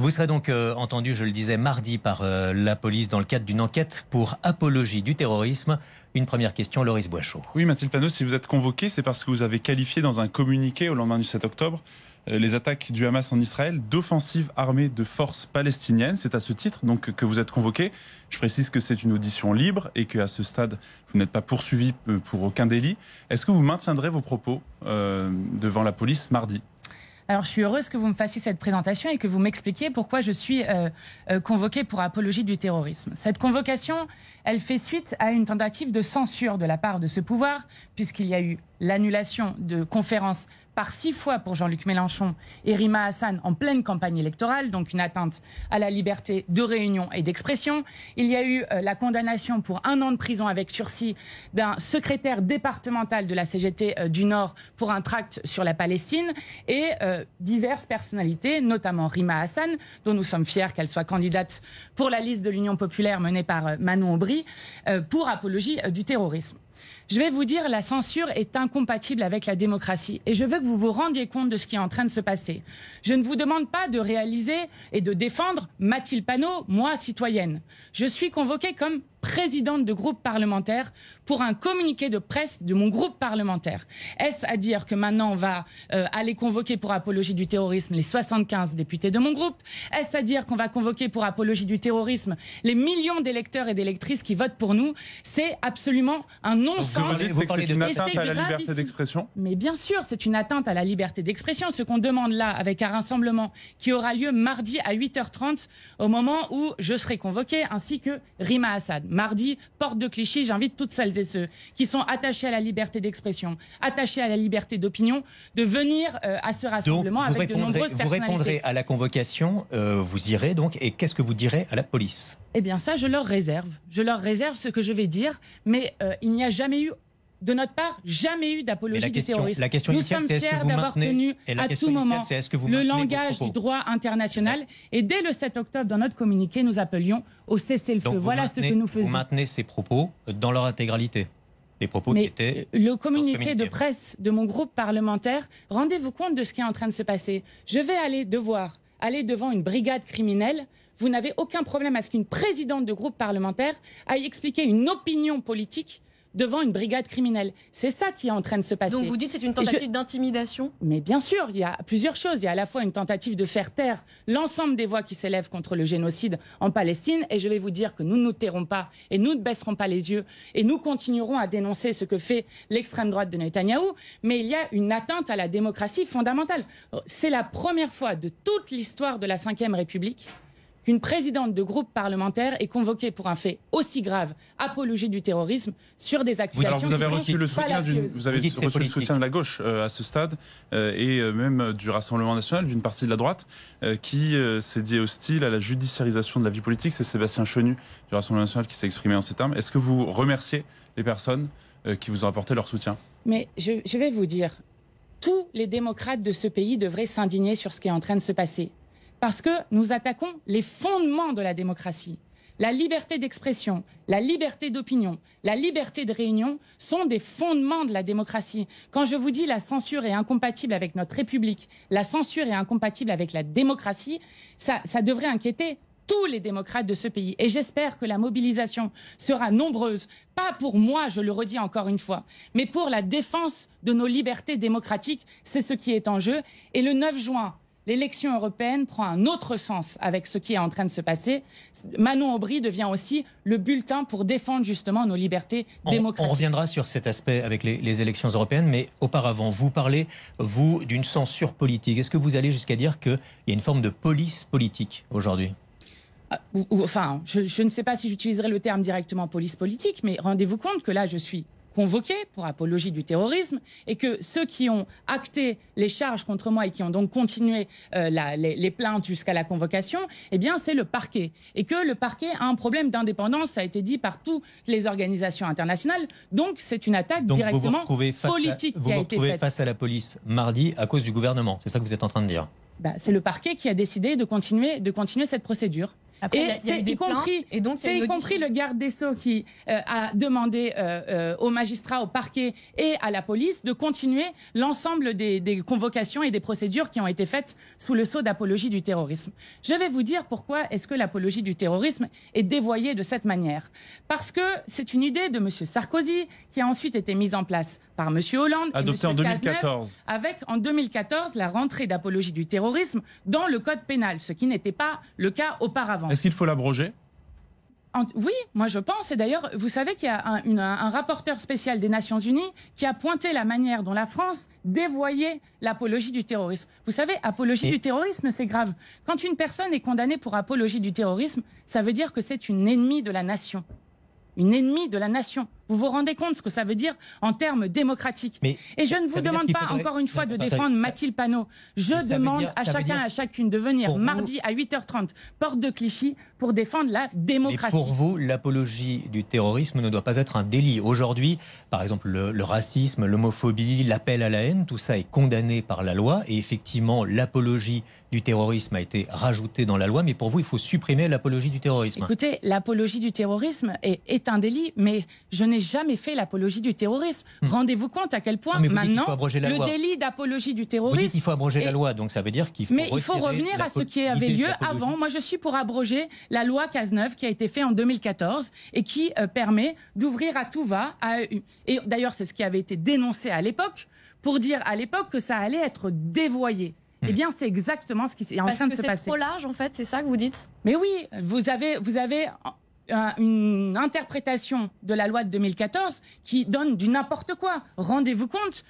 Vous serez donc euh, entendu, je le disais, mardi par euh, la police dans le cadre d'une enquête pour apologie du terrorisme. Une première question, Loris Boischot. Oui, Mathilde Panot, si vous êtes convoqué, c'est parce que vous avez qualifié dans un communiqué au lendemain du 7 octobre euh, les attaques du Hamas en Israël d'offensives armées de forces palestiniennes. C'est à ce titre donc que vous êtes convoqué. Je précise que c'est une audition libre et qu'à ce stade, vous n'êtes pas poursuivi pour aucun délit. Est-ce que vous maintiendrez vos propos devant la police mardi alors, je suis heureuse que vous me fassiez cette présentation et que vous m'expliquiez pourquoi je suis euh, euh, convoquée pour apologie du terrorisme. Cette convocation, elle fait suite à une tentative de censure de la part de ce pouvoir, puisqu'il y a eu l'annulation de conférences par six fois pour Jean-Luc Mélenchon et Rima Hassan en pleine campagne électorale, donc une atteinte à la liberté de réunion et d'expression. Il y a eu euh, la condamnation pour un an de prison avec sursis d'un secrétaire départemental de la CGT euh, du Nord pour un tract sur la Palestine et euh, diverses personnalités, notamment Rima Hassan, dont nous sommes fiers qu'elle soit candidate pour la liste de l'Union populaire menée par Manon Aubry, pour apologie du terrorisme. Je vais vous dire, la censure est incompatible avec la démocratie. Et je veux que vous vous rendiez compte de ce qui est en train de se passer. Je ne vous demande pas de réaliser et de défendre Mathilde Panot, moi, citoyenne. Je suis convoquée comme présidente de groupe parlementaire pour un communiqué de presse de mon groupe parlementaire. Est-ce à dire que maintenant on va euh, aller convoquer pour apologie du terrorisme les 75 députés de mon groupe Est-ce à dire qu'on va convoquer pour apologie du terrorisme les millions d'électeurs et d'électrices qui votent pour nous C'est absolument un non-sens. Vous, c'est une atteinte à la liberté d'expression Mais bien sûr, c'est une atteinte à la liberté d'expression. Ce qu'on demande là avec un rassemblement qui aura lieu mardi à 8h30 au moment où je serai convoqué ainsi que Rima Assad mardi, porte de Clichy, j'invite toutes celles et ceux qui sont attachés à la liberté d'expression, attachés à la liberté d'opinion, de venir euh, à ce rassemblement avec de nombreuses vous Vous répondrez à la convocation, euh, vous irez donc, et qu'est-ce que vous direz à la police Eh bien ça, je leur réserve. Je leur réserve ce que je vais dire, mais euh, il n'y a jamais eu de notre part, jamais eu d'apologie du terrorisme. La question Nous sommes fiers d'avoir tenu à tout moment le langage du droit international. Et dès le 7 octobre, dans notre communiqué, nous appelions au cessez-le-feu. Voilà ce que nous faisons. Vous maintenez ces propos dans leur intégralité les propos qui étaient euh, Le communiqué, communiqué de presse de mon groupe parlementaire, rendez-vous compte de ce qui est en train de se passer. Je vais aller devoir aller devant une brigade criminelle vous n'avez aucun problème à ce qu'une présidente de groupe parlementaire aille expliquer une opinion politique devant une brigade criminelle. C'est ça qui est en train de se passer. Donc vous dites c'est une tentative d'intimidation Mais bien sûr, il y a plusieurs choses. Il y a à la fois une tentative de faire taire l'ensemble des voix qui s'élèvent contre le génocide en Palestine. Et je vais vous dire que nous ne nous tairons pas et nous ne baisserons pas les yeux et nous continuerons à dénoncer ce que fait l'extrême droite de Netanyahou. Mais il y a une atteinte à la démocratie fondamentale. C'est la première fois de toute l'histoire de la Ve République qu'une présidente de groupe parlementaire est convoquée pour un fait aussi grave, apologie du terrorisme, sur des accusations. Alors vous avez reçu le soutien, vous avez reçu le soutien de la gauche euh, à ce stade euh, et euh, même du Rassemblement national, d'une partie de la droite qui s'est dit hostile à la judiciarisation de la vie politique. C'est Sébastien Chenu du Rassemblement national qui s'est exprimé en ces termes. Est-ce que vous remerciez les personnes qui vous ont apporté leur soutien Mais je vais vous dire, tous les démocrates de ce pays devraient s'indigner sur ce qui est en train de se passer parce que nous attaquons les fondements de la démocratie. La liberté d'expression, la liberté d'opinion, la liberté de réunion sont des fondements de la démocratie. Quand je vous dis la censure est incompatible avec notre République, la censure est incompatible avec la démocratie, ça, ça devrait inquiéter tous les démocrates de ce pays. Et j'espère que la mobilisation sera nombreuse, pas pour moi, je le redis encore une fois, mais pour la défense de nos libertés démocratiques. C'est ce qui est en jeu. Et le 9 juin, l'élection européenne prend un autre sens avec ce qui est en train de se passer. Manon Aubry devient aussi le bulletin pour défendre justement nos libertés démocratiques. On reviendra sur cet aspect avec les, élections européennes, mais auparavant, vous parlez, vous, d'une censure politique. Est-ce que vous allez jusqu'à dire qu'il y a une forme de police politique aujourd'hui ah, enfin, je, ne sais pas si j'utiliserai le terme directement police politique, mais rendez-vous compte que là, je suis convoqué pour apologie du terrorisme et que ceux qui ont acté les charges contre moi et qui ont donc continué euh, les, plaintes jusqu'à la convocation, eh bien c'est le parquet et que le parquet a un problème d'indépendance, ça a été dit par toutes les organisations internationales. Donc c'est une attaque directement politique vous face à la police mardi à cause du gouvernement. C'est ça que vous êtes en train de dire. Bah, c'est le parquet qui a décidé de continuer cette procédure et c'est y, compris, c'est compris le garde des sceaux qui euh, a demandé euh, euh, aux magistrats, au parquet et à la police de continuer l'ensemble des, des, convocations et des procédures qui ont été faites sous le sceau d'apologie du terrorisme. Je vais vous dire pourquoi est-ce que l'apologie du terrorisme est dévoyée de cette manière. Parce que c'est une idée de Monsieur Sarkozy qui a ensuite été mise en place par M. Hollande. en 2014. avec en 2014 la rentrée d'apologie du terrorisme dans le code pénal, ce qui n'était pas le cas auparavant. Est-ce qu'il faut l'abroger oui, moi je pense. Et d'ailleurs, vous savez qu'il y a un, rapporteur spécial des Nations Unies qui a pointé la manière dont la France dévoyait l'apologie du terrorisme. Vous savez, apologie du terrorisme, c'est grave. Quand une personne est condamnée pour apologie du terrorisme, ça veut dire que c'est une ennemie de la nation. Une ennemie de la nation. Vous vous rendez compte ce que ça veut dire en termes démocratiques Et je ne vous demande pas, encore une fois, de défendre Mathilde Panot. Je demande à chacun, à chacune de venir mardi à 8h30, porte de Clichy, pour défendre la démocratie. pour vous, l'apologie du terrorisme ne doit pas être un délit. Aujourd'hui, par exemple, le, racisme, l'homophobie, l'appel à la haine, tout ça est condamné par la loi. Et effectivement, l'apologie du terrorisme a été rajoutée dans la loi. Mais pour vous, il faut supprimer l'apologie du terrorisme. Écoutez, l'apologie du terrorisme est, est un délit, mais je n'ai jamais fait l'apologie du terrorisme. Hmm. Rendez-vous compte à quel point maintenant le délit d'apologie du terrorisme. Vous dites il faut abroger la loi, donc ça veut dire qu'il faut. Mais il faut revenir à ce qui avait lieu avant. Moi, je suis pour abroger la loi Cazeneuve qui a été faite en 2014 et qui euh, permet d'ouvrir à tout va. À... et d'ailleurs, c'est ce qui avait été dénoncé à l'époque pour dire à l'époque que ça allait être dévoyé. Hmm. Eh bien, c'est exactement ce qui est en train de se passer. Parce que c'est trop large, en fait, c'est ça que vous dites Mais oui, vous avez, vous avez une interprétation de la loi de 2014 qui donne du n'importe quoi. rendez compte,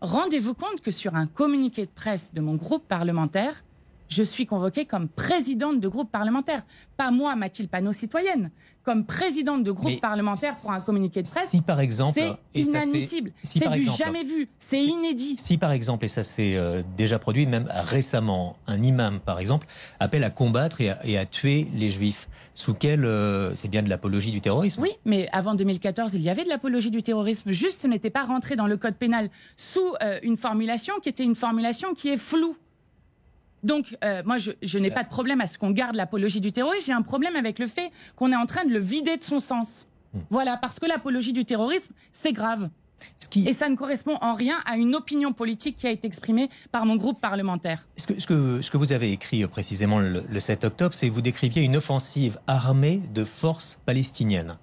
rendez-vous compte que sur un communiqué de presse de mon groupe parlementaire, je suis convoquée comme présidente de groupe parlementaire. Pas moi, Mathilde Panot, citoyenne, comme présidente de groupe parlementaire pour un communiqué de presse. Si par exemple, c'est inadmissible, si c'est du jamais vu, c'est inédit. Si par exemple, et ça s'est euh, déjà produit, même récemment, un imam par exemple appelle à combattre et à, tuer les juifs, sous quel euh, c'est bien de l'apologie du terrorisme. Oui, mais avant 2014, il y avait de l'apologie du terrorisme. Juste, ce n'était pas rentré dans le code pénal sous euh, une formulation qui était une formulation qui est floue. Donc, euh, moi, je, n'ai euh. pas de problème à ce qu'on garde l'apologie du terrorisme. J'ai un problème avec le fait qu'on est en train de le vider de son sens. Hmm. Voilà, parce que l'apologie du terrorisme, c'est grave. Ce qui... Et ça ne correspond en rien à une opinion politique qui a été exprimée par mon groupe parlementaire. Ce que, ce que, vous avez écrit euh, précisément le, 7 octobre, c'est que vous décriviez une offensive armée de forces palestiniennes.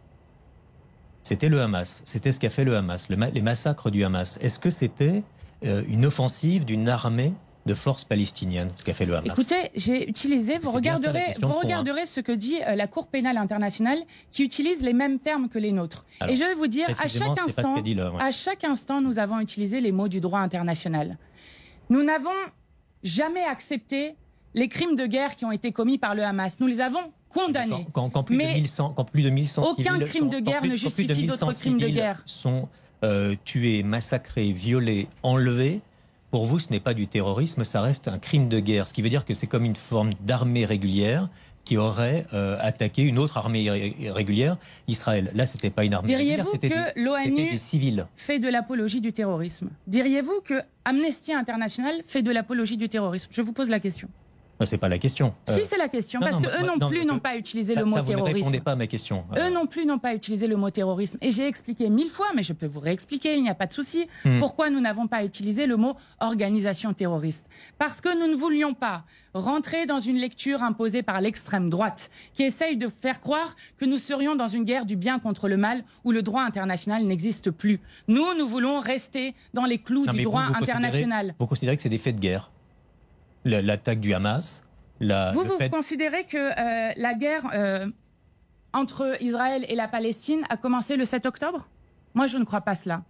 C'était le Hamas, c'était ce qu'a fait le Hamas, les massacres du Hamas. Est-ce que c'était une offensive d'une armée de force palestinienne, ce qu'a fait le Hamas. Écoutez, j'ai utilisé, vous regarderez, vous regarderez ce que dit euh, la Cour pénale internationale qui utilise les mêmes termes que les nôtres. Et je vais vous dire, à chaque, instant, à chaque instant, nous avons utilisé les mots du droit international. Nous n'avons jamais accepté les crimes de guerre qui ont été commis par le Hamas. Nous les avons condamnés. Quand, plus, de 1100, plus de 1100 aucun civils crime sont, de guerre ne de guerre. sont euh, tués, massacrés, violés, enlevés pour vous, ce n'est pas du terrorisme, ça reste un crime de guerre, ce qui veut dire que c'est comme une forme d'armée régulière qui aurait euh, attaqué une autre armée régulière, Israël. Là, ce n'était pas une armée régulière, c'était des, l'ONU civils. fait de l'apologie du terrorisme Diriez-vous que Amnesty International fait de l'apologie du terrorisme Je vous pose la question c'est pas la question. Si, euh, c'est la question, parce qu'eux non, plus n'ont pas utilisé le mot ça, terrorisme. Ne répondez pas à ma question. Eux non plus n'ont pas utilisé le mot terrorisme. Et j'ai expliqué mille fois, mais je peux vous réexpliquer, il n'y a pas de souci, hmm. pourquoi nous n'avons pas utilisé le mot organisation terroriste. Parce que nous ne voulions pas rentrer dans une lecture imposée par l'extrême droite, qui essaye de faire croire que nous serions dans une guerre du bien contre le mal, où le droit international n'existe plus. Nous, nous voulons rester dans les clous du droit international. vous considérez que c'est des faits de guerre l'attaque du Hamas. La, vous, vous considérez que euh, la guerre euh, entre Israël et la Palestine a commencé le 7 octobre Moi, je ne crois pas cela.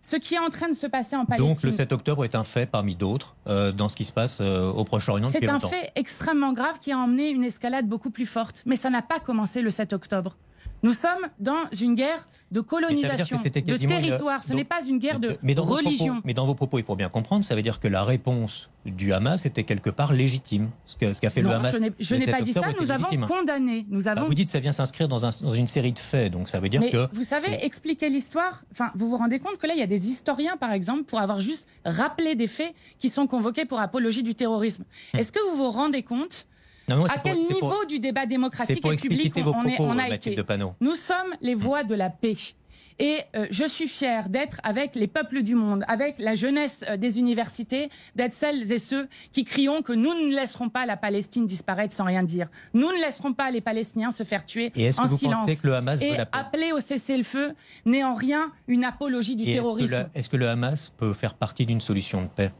ce qui est en train de se passer en Palestine. Donc, le 7 octobre est un fait parmi d'autres euh, dans ce qui se passe au Proche-Orient. C'est un fait extrêmement grave qui a emmené une escalade beaucoup plus forte. Mais ça n'a pas commencé le 7 octobre. Nous sommes dans une guerre de colonisation, de territoire. Ce n'est pas une guerre de religion. mais dans vos propos, et pour bien comprendre, ça veut dire que la réponse du Hamas était quelque part légitime. Ce qu'a fait le Hamas. Je n'ai pas dit ça, nous avons condamné. Nous bah, avons... vous dites que ça vient s'inscrire dans, une série de faits, donc ça veut dire que. Vous savez, expliquer l'histoire, enfin, vous vous rendez compte que là, il y a des historiens, par exemple, pour avoir juste rappelé des faits qui sont convoqués pour apologie du terrorisme. Hmm. Est-ce que vous vous rendez compte à quel niveau du débat démocratique et public on, a euh, été Nous sommes les mm. voix de la paix. Et euh, je suis fière d'être avec les peuples du monde, avec la jeunesse euh, des universités, d'être celles et ceux qui crions que nous ne laisserons pas la Palestine disparaître sans rien dire. Nous ne laisserons pas les Palestiniens se faire tuer et en que vous silence. le Hamas et appeler au cessez-le-feu n'est en rien une apologie du terrorisme. Est-ce que le Hamas peut faire partie d'une solution de paix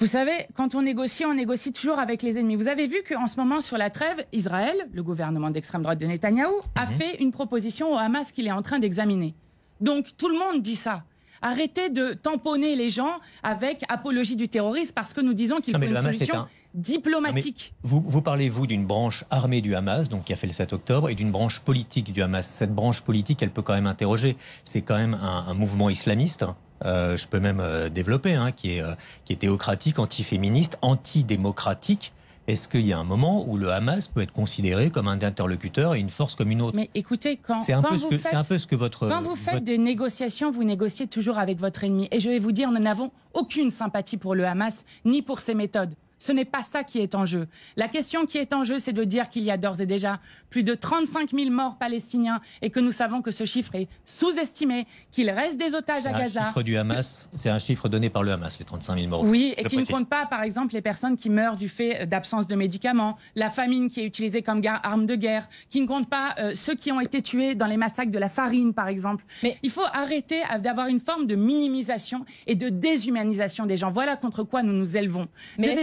vous savez, quand on négocie, on négocie toujours avec les ennemis. Vous avez vu qu'en ce moment, sur la trêve, Israël, le gouvernement d'extrême droite de Netanyahou, a mhm. fait une proposition au Hamas qu'il est en train d'examiner. Donc tout le monde dit ça. Arrêtez de tamponner les gens avec apologie du terrorisme parce que nous disons qu'il faut une solution diplomatique. vous, parlez, vous, d'une branche armée du Hamas, donc qui a fait le 7 octobre, et d'une branche politique du Hamas. Cette branche politique, elle peut quand même interroger. C'est quand même un, un mouvement islamiste. Euh, je peux même euh, développer, hein, qui, est, euh, qui est théocratique, antiféministe, antidémocratique. Est-ce qu'il y a un moment où le Hamas peut être considéré comme un interlocuteur et une force comme une autre Mais écoutez, quand, vous faites, des négociations, vous négociez toujours avec votre ennemi. Et je vais vous dire, nous n'avons aucune sympathie pour le Hamas ni pour ses méthodes. Ce n'est pas ça qui est en jeu. La question qui est en jeu, c'est de dire qu'il y a d'ores et déjà plus de 35 000 morts palestiniens et que nous savons que ce chiffre est sous-estimé, qu'il reste des otages à Gaza. C'est un chiffre Hamas, c'est un chiffre donné par le Hamas, les 35 000 morts. Oui, et qui ne compte pas, par exemple, les personnes qui meurent du fait euh, d'absence de médicaments, la famine qui est utilisée comme arme de guerre, qui ne compte pas euh, ceux qui ont été tués dans les massacres de la farine, par exemple. Mais il faut arrêter d'avoir une forme de minimisation et de déshumanisation des gens. Voilà contre quoi nous nous élevons. Mais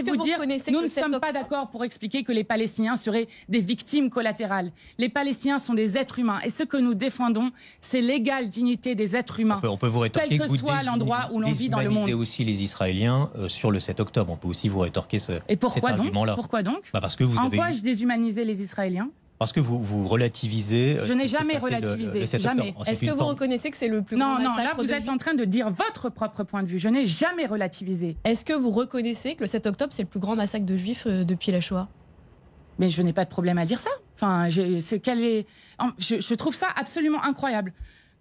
nous ne sommes pas d'accord pour expliquer que les Palestiniens seraient des victimes collatérales. Les Palestiniens sont des êtres humains et ce que nous défendons, c'est l'égale dignité des êtres humains. On peut, vous rétorquer quel que, soit l'endroit où l'on vit dans le monde. aussi les Israéliens euh, sur le 7 octobre. On peut aussi vous rétorquer ce, et pourquoi cet là Pourquoi donc bah, Parce que vous En quoi je déshumanisais les Israéliens parce que vous, vous relativisez. Euh, je n'ai jamais euh, relativisé. jamais. Est-ce que vous reconnaissez que c'est le plus grand massacre massacre Non, non, là vous êtes en train de dire votre propre point de vue. Je n'ai jamais relativisé. Est-ce que vous reconnaissez que le 7 octobre, c'est le plus grand massacre de juifs euh, depuis la Shoah Mais je n'ai pas de problème à dire ça. Enfin, quel est. Je, je trouve ça absolument incroyable.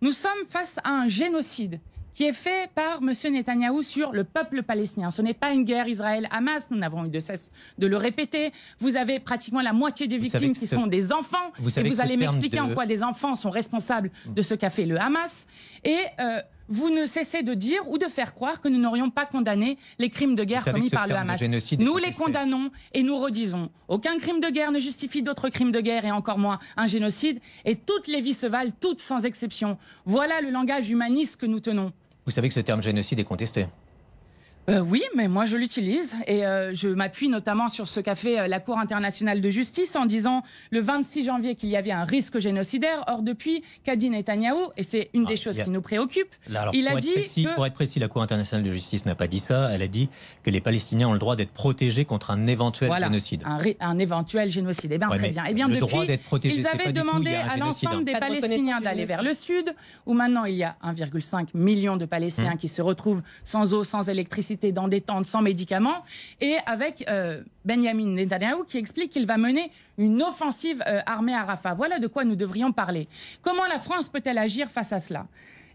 Nous sommes face à un génocide qui est fait par M. Netanyahou sur le peuple palestinien. Ce n'est pas une guerre Israël-Hamas, nous n'avons eu de cesse de le répéter. Vous avez pratiquement la moitié des victimes qui sont des enfants, vous et vous allez m'expliquer en quoi des enfants sont responsables mm. de ce qu'a fait le Hamas. Et euh, vous ne cessez de dire ou de faire croire que nous n'aurions pas condamné les crimes de guerre commis par le Hamas. Nous les condamnons et nous redisons. Aucun crime de guerre ne justifie d'autres crimes de guerre et encore moins un génocide. Et toutes les vies se valent, toutes sans exception. Voilà le langage humaniste que nous tenons. Vous savez que ce terme génocide est contesté. Euh, oui, mais moi je l'utilise et euh, je m'appuie notamment sur ce qu'a fait euh, la Cour internationale de justice en disant le 26 janvier qu'il y avait un risque génocidaire. Or depuis, qu'a dit Netanyahou et c'est une des ah, choses qui nous préoccupe. il a dit pour être précis, la Cour internationale de justice n'a pas dit ça. Elle a dit que les Palestiniens ont le droit d'être protégés contre un éventuel génocide. Un, éventuel génocide. Eh bien très bien. Eh bien depuis, Ils avaient demandé à hein. l'ensemble des Palestiniens d'aller vers le sud, où maintenant il y a 1,5 million de Palestiniens hum. qui se retrouvent sans eau, sans électricité dans des tentes sans médicaments, et avec euh, Benjamin Netanyahu qui explique qu'il va mener une offensive euh, armée à Rafah. Voilà de quoi nous devrions parler. Comment la France peut-elle agir face à cela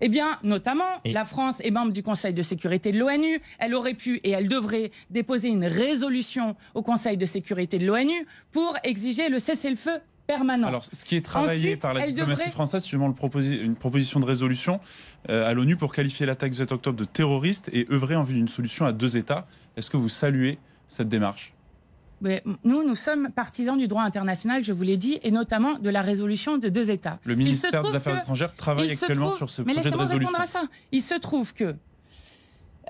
eh bien, notamment, la France est membre du Conseil de sécurité de l'ONU. Elle aurait pu et elle devrait déposer une résolution au Conseil de sécurité de l'ONU pour exiger le cessez-le-feu alors, ce qui est travaillé par la diplomatie française, suivant le une proposition de résolution euh, à l'ONU pour qualifier l'attaque du 7 octobre de terroriste et œuvrer en vue d'une solution à deux États. Est-ce que vous saluez cette démarche nous, nous sommes partisans du droit international, je vous l'ai dit, et notamment de la résolution de deux États. Le ministère des Affaires étrangères travaille actuellement sur ce projet de résolution. Il se trouve que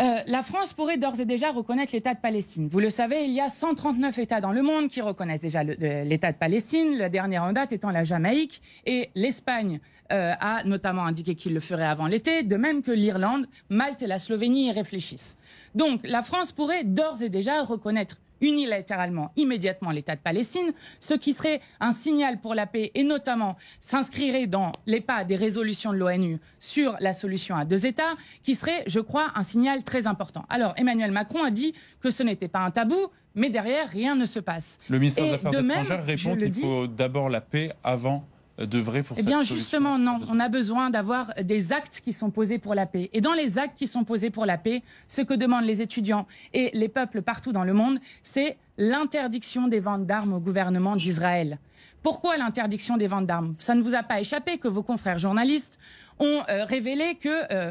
euh, la France pourrait d'ores et déjà reconnaître l'État de Palestine. Vous le savez, il y a 139 États dans le monde qui reconnaissent déjà euh, l'État de Palestine, la dernière en date étant la Jamaïque, et l'Espagne euh, a notamment indiqué qu'il le ferait avant l'été, de même que l'Irlande, Malte et la Slovénie y réfléchissent. Donc la France pourrait d'ores et déjà reconnaître unilatéralement, immédiatement l'État de Palestine, ce qui serait un signal pour la paix et notamment s'inscrirait dans les pas des résolutions de l'ONU sur la solution à deux États, qui serait, je crois, un signal très important. Alors Emmanuel Macron a dit que ce n'était pas un tabou, mais derrière, rien ne se passe. Le ministre des Affaires étrangères répond qu'il faut d'abord la paix avant euh, pour eh bien, justement, non. On a besoin d'avoir des actes qui sont posés pour la paix. Et dans les actes qui sont posés pour la paix, ce que demandent les étudiants et les peuples partout dans le monde, c'est l'interdiction des ventes d'armes au gouvernement d'Israël. Pourquoi l'interdiction des ventes d'armes Ça ne vous a pas échappé que vos confrères journalistes ont euh, révélé que euh,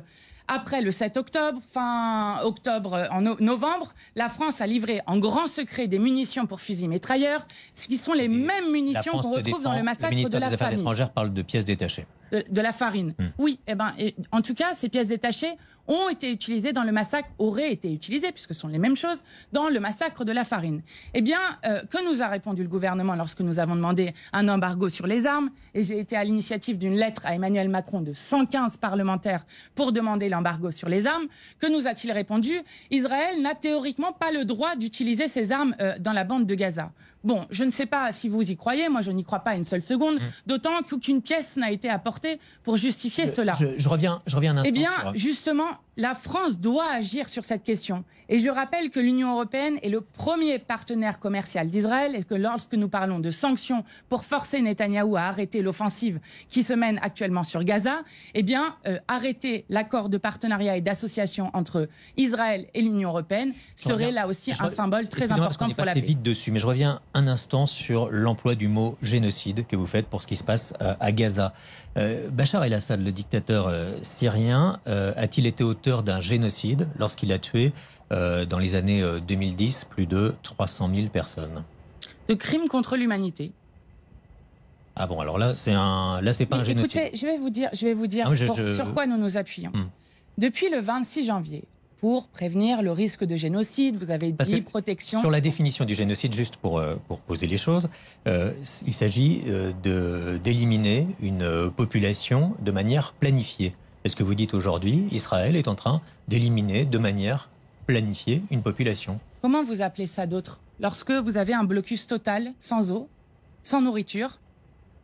après le 7 octobre, fin octobre, euh, en novembre, la France a livré en grand secret des munitions pour fusils métrailleurs, ce qui sont les mêmes munitions qu'on retrouve dans le massacre de la famille. des Affaires étrangères parle de pièces détachées. Euh, de, la farine. Hmm. Oui, eh ben, et en tout cas, ces pièces détachées ont été utilisées dans le massacre, auraient été utilisées, puisque ce sont les mêmes choses, dans le massacre de la farine. Eh bien, euh, que nous a répondu le gouvernement lorsque nous avons demandé un embargo sur les armes Et j'ai été à l'initiative d'une lettre à Emmanuel Macron de 115 parlementaires pour demander l'embargo sur les armes. Que nous a-t-il répondu Israël n'a théoriquement pas le droit d'utiliser ses armes euh, dans la bande de Gaza. Bon, je ne sais pas si vous y croyez, moi je n'y crois pas une seule seconde, hmm. d'autant qu'aucune pièce n'a été apportée pour justifier je, cela je, reviens, je reviens un instant. Eh bien, euh, justement, la France doit agir sur cette question. Et je rappelle que l'Union européenne est le premier partenaire commercial d'Israël et que lorsque nous parlons de sanctions pour forcer Netanyahou à arrêter l'offensive qui se mène actuellement sur Gaza, eh bien, euh, arrêter l'accord de partenariat et d'association entre Israël et l'Union européenne serait là aussi un symbole très important pour la paix. vite dessus, mais je reviens un instant sur l'emploi du mot génocide que vous faites pour ce qui se passe euh, à Gaza. Euh, Bachar el-Assad, le dictateur euh, syrien, euh, a-t-il été auteur d'un génocide lorsqu'il a tué, dans les années 2010, plus de 300 000 personnes De crimes contre l'humanité. Ah bon, alors là, c'est un, là, c'est pas un génocide. Écoutez, je vais vous dire, je vais vous dire ah sur quoi nous nous appuyons. Hmm. Depuis le 26 janvier, pour prévenir le risque de génocide. Vous avez dit protection. Sur la définition du génocide, juste pour, euh, poser les choses, euh, il s'agit euh, d'éliminer une population de manière planifiée. est ce que vous dites aujourd'hui, Israël est en train d'éliminer de manière planifiée une population. Comment vous appelez ça d'autre Lorsque vous avez un blocus total, sans eau, sans nourriture,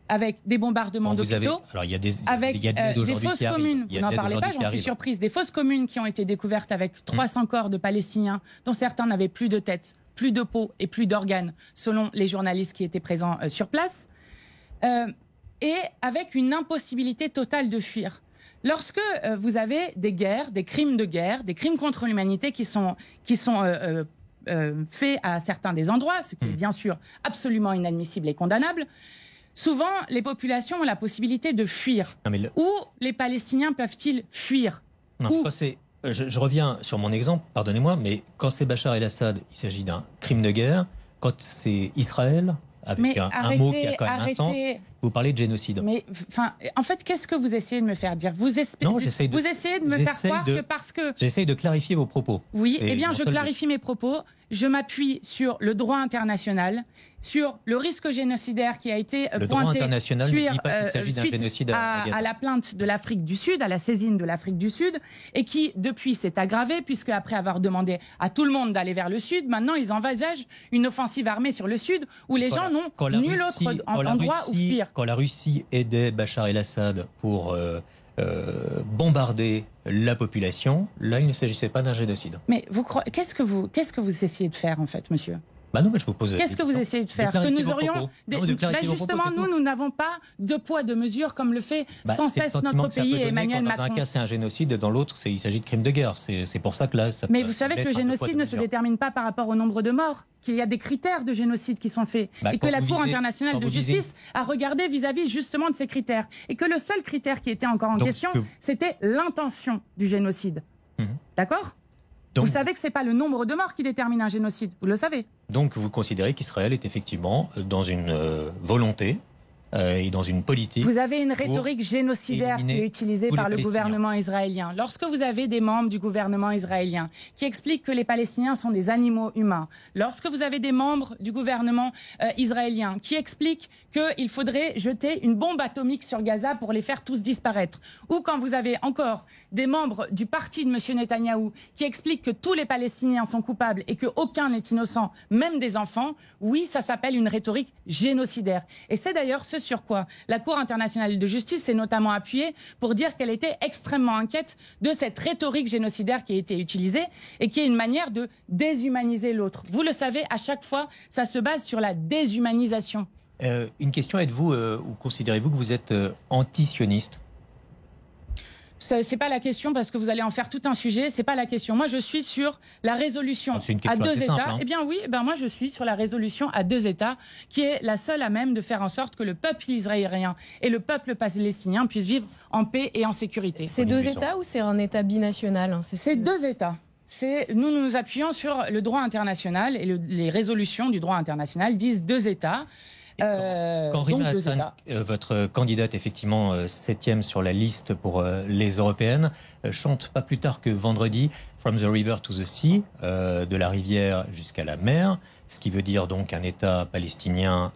avec des bombardements d'hôpitaux, avec des, fausses communes. Vous n'en parlez pas, j'en suis surprise. Des fausses communes qui ont été découvertes avec 300 hmm. corps de Palestiniens, dont certains n'avaient plus de tête, plus de peau et plus d'organes, selon les journalistes qui étaient présents euh, sur place. Euh, et avec une impossibilité totale de fuir. Lorsque euh, vous avez des guerres, des crimes de guerre, des crimes contre l'humanité qui sont, qui sont faits à certains des endroits, ce qui est hmm. bien sûr absolument inadmissible et condamnable, souvent les populations ont la possibilité de fuir. Où les Palestiniens peuvent-ils fuir euh, je, reviens sur mon exemple, pardonnez-moi, mais quand c'est Bachar el-Assad, il s'agit d'un crime de guerre. Quand c'est Israël, avec un, mot qui a quand même un sens, vous parlez de génocide. Mais enfin, en fait, qu'est-ce que vous essayez de me faire dire vous, vous essayez de me faire croire que parce que... J'essaye de clarifier vos propos. Oui, eh bien, je clarifie mes propos. Je m'appuie sur le droit international, sur le risque génocidaire qui a été euh, le pointé droit international sur, euh, s'agit d'un génocide à, la plainte de l'Afrique du Sud, à la saisine de l'Afrique du Sud, et qui depuis s'est aggravé puisque après avoir demandé à tout le monde d'aller vers le Sud, maintenant ils envisagent une offensive armée sur le Sud où les gens n'ont nul autre endroit où fuir quand la Russie aidait Bachar el-Assad pour euh, euh, bombarder la population, là, il ne s'agissait pas d'un génocide. Mais qu'est-ce que vous, qu'est-ce que vous essayez de faire en fait, monsieur bah Qu'est-ce que vous essayez de faire Que nous aurions. Des... Bah, justement, nous, nous n'avons pas de poids, de mesure, comme le fait bah, sans cesse notre pays et Emmanuel Macron. Dans un cas, c'est un génocide, dans l'autre, il s'agit de crimes de guerre. C'est pour ça que là. mais vous savez que le génocide ne se détermine pas par rapport au nombre de morts, qu'il y a des critères de génocide qui sont faits, et que la Cour internationale de justice a regardé vis-à-vis justement de ces critères, et que le seul critère qui était encore en question, c'était l'intention du génocide. Mhm. D'accord vous savez que ce n'est pas le nombre de morts qui détermine un génocide, vous le savez. Donc vous considérez qu'Israël est effectivement dans une euh, volonté euh, et dans une politique. Vous avez une rhétorique génocidaire qui est utilisée par le gouvernement israélien. Lorsque vous avez des membres du gouvernement israélien qui expliquent que les Palestiniens sont des animaux humains, lorsque vous avez des membres du gouvernement euh, israélien qui expliquent qu'il faudrait jeter une bombe atomique sur Gaza pour les faire tous disparaître, ou quand vous avez encore des membres du parti de M. Netanyahou qui expliquent que tous les Palestiniens sont coupables et qu'aucun n'est innocent, même des enfants, oui, ça s'appelle une rhétorique génocidaire. Et c'est d'ailleurs ce sur quoi la Cour internationale de justice s'est notamment appuyée pour dire qu'elle était extrêmement inquiète de cette rhétorique génocidaire qui a été utilisée et qui est une manière de déshumaniser l'autre. Vous le savez, à chaque fois, ça se base sur la déshumanisation. Euh, une question, êtes-vous euh, ou considérez-vous que vous êtes euh, anti-sioniste ce n'est pas la question parce que vous allez en faire tout un sujet. ce n'est pas la question. Moi, je suis sur la résolution ah, à deux États. Hein. Eh bien oui, eh ben moi je suis sur la résolution à deux États, qui est la seule à même de faire en sorte que le peuple israélien et le peuple palestinien puissent vivre en paix et en sécurité. C'est deux États ou c'est un État binational hein, C'est deux États c'est nous nous appuyons sur le droit international et les résolutions du droit international disent deux États quand, euh, euh, votre candidate effectivement euh, septième sur la liste pour les européennes, chante pas plus tard que vendredi From the River to the Sea, de la rivière jusqu'à la mer, ce qui veut dire donc un État palestinien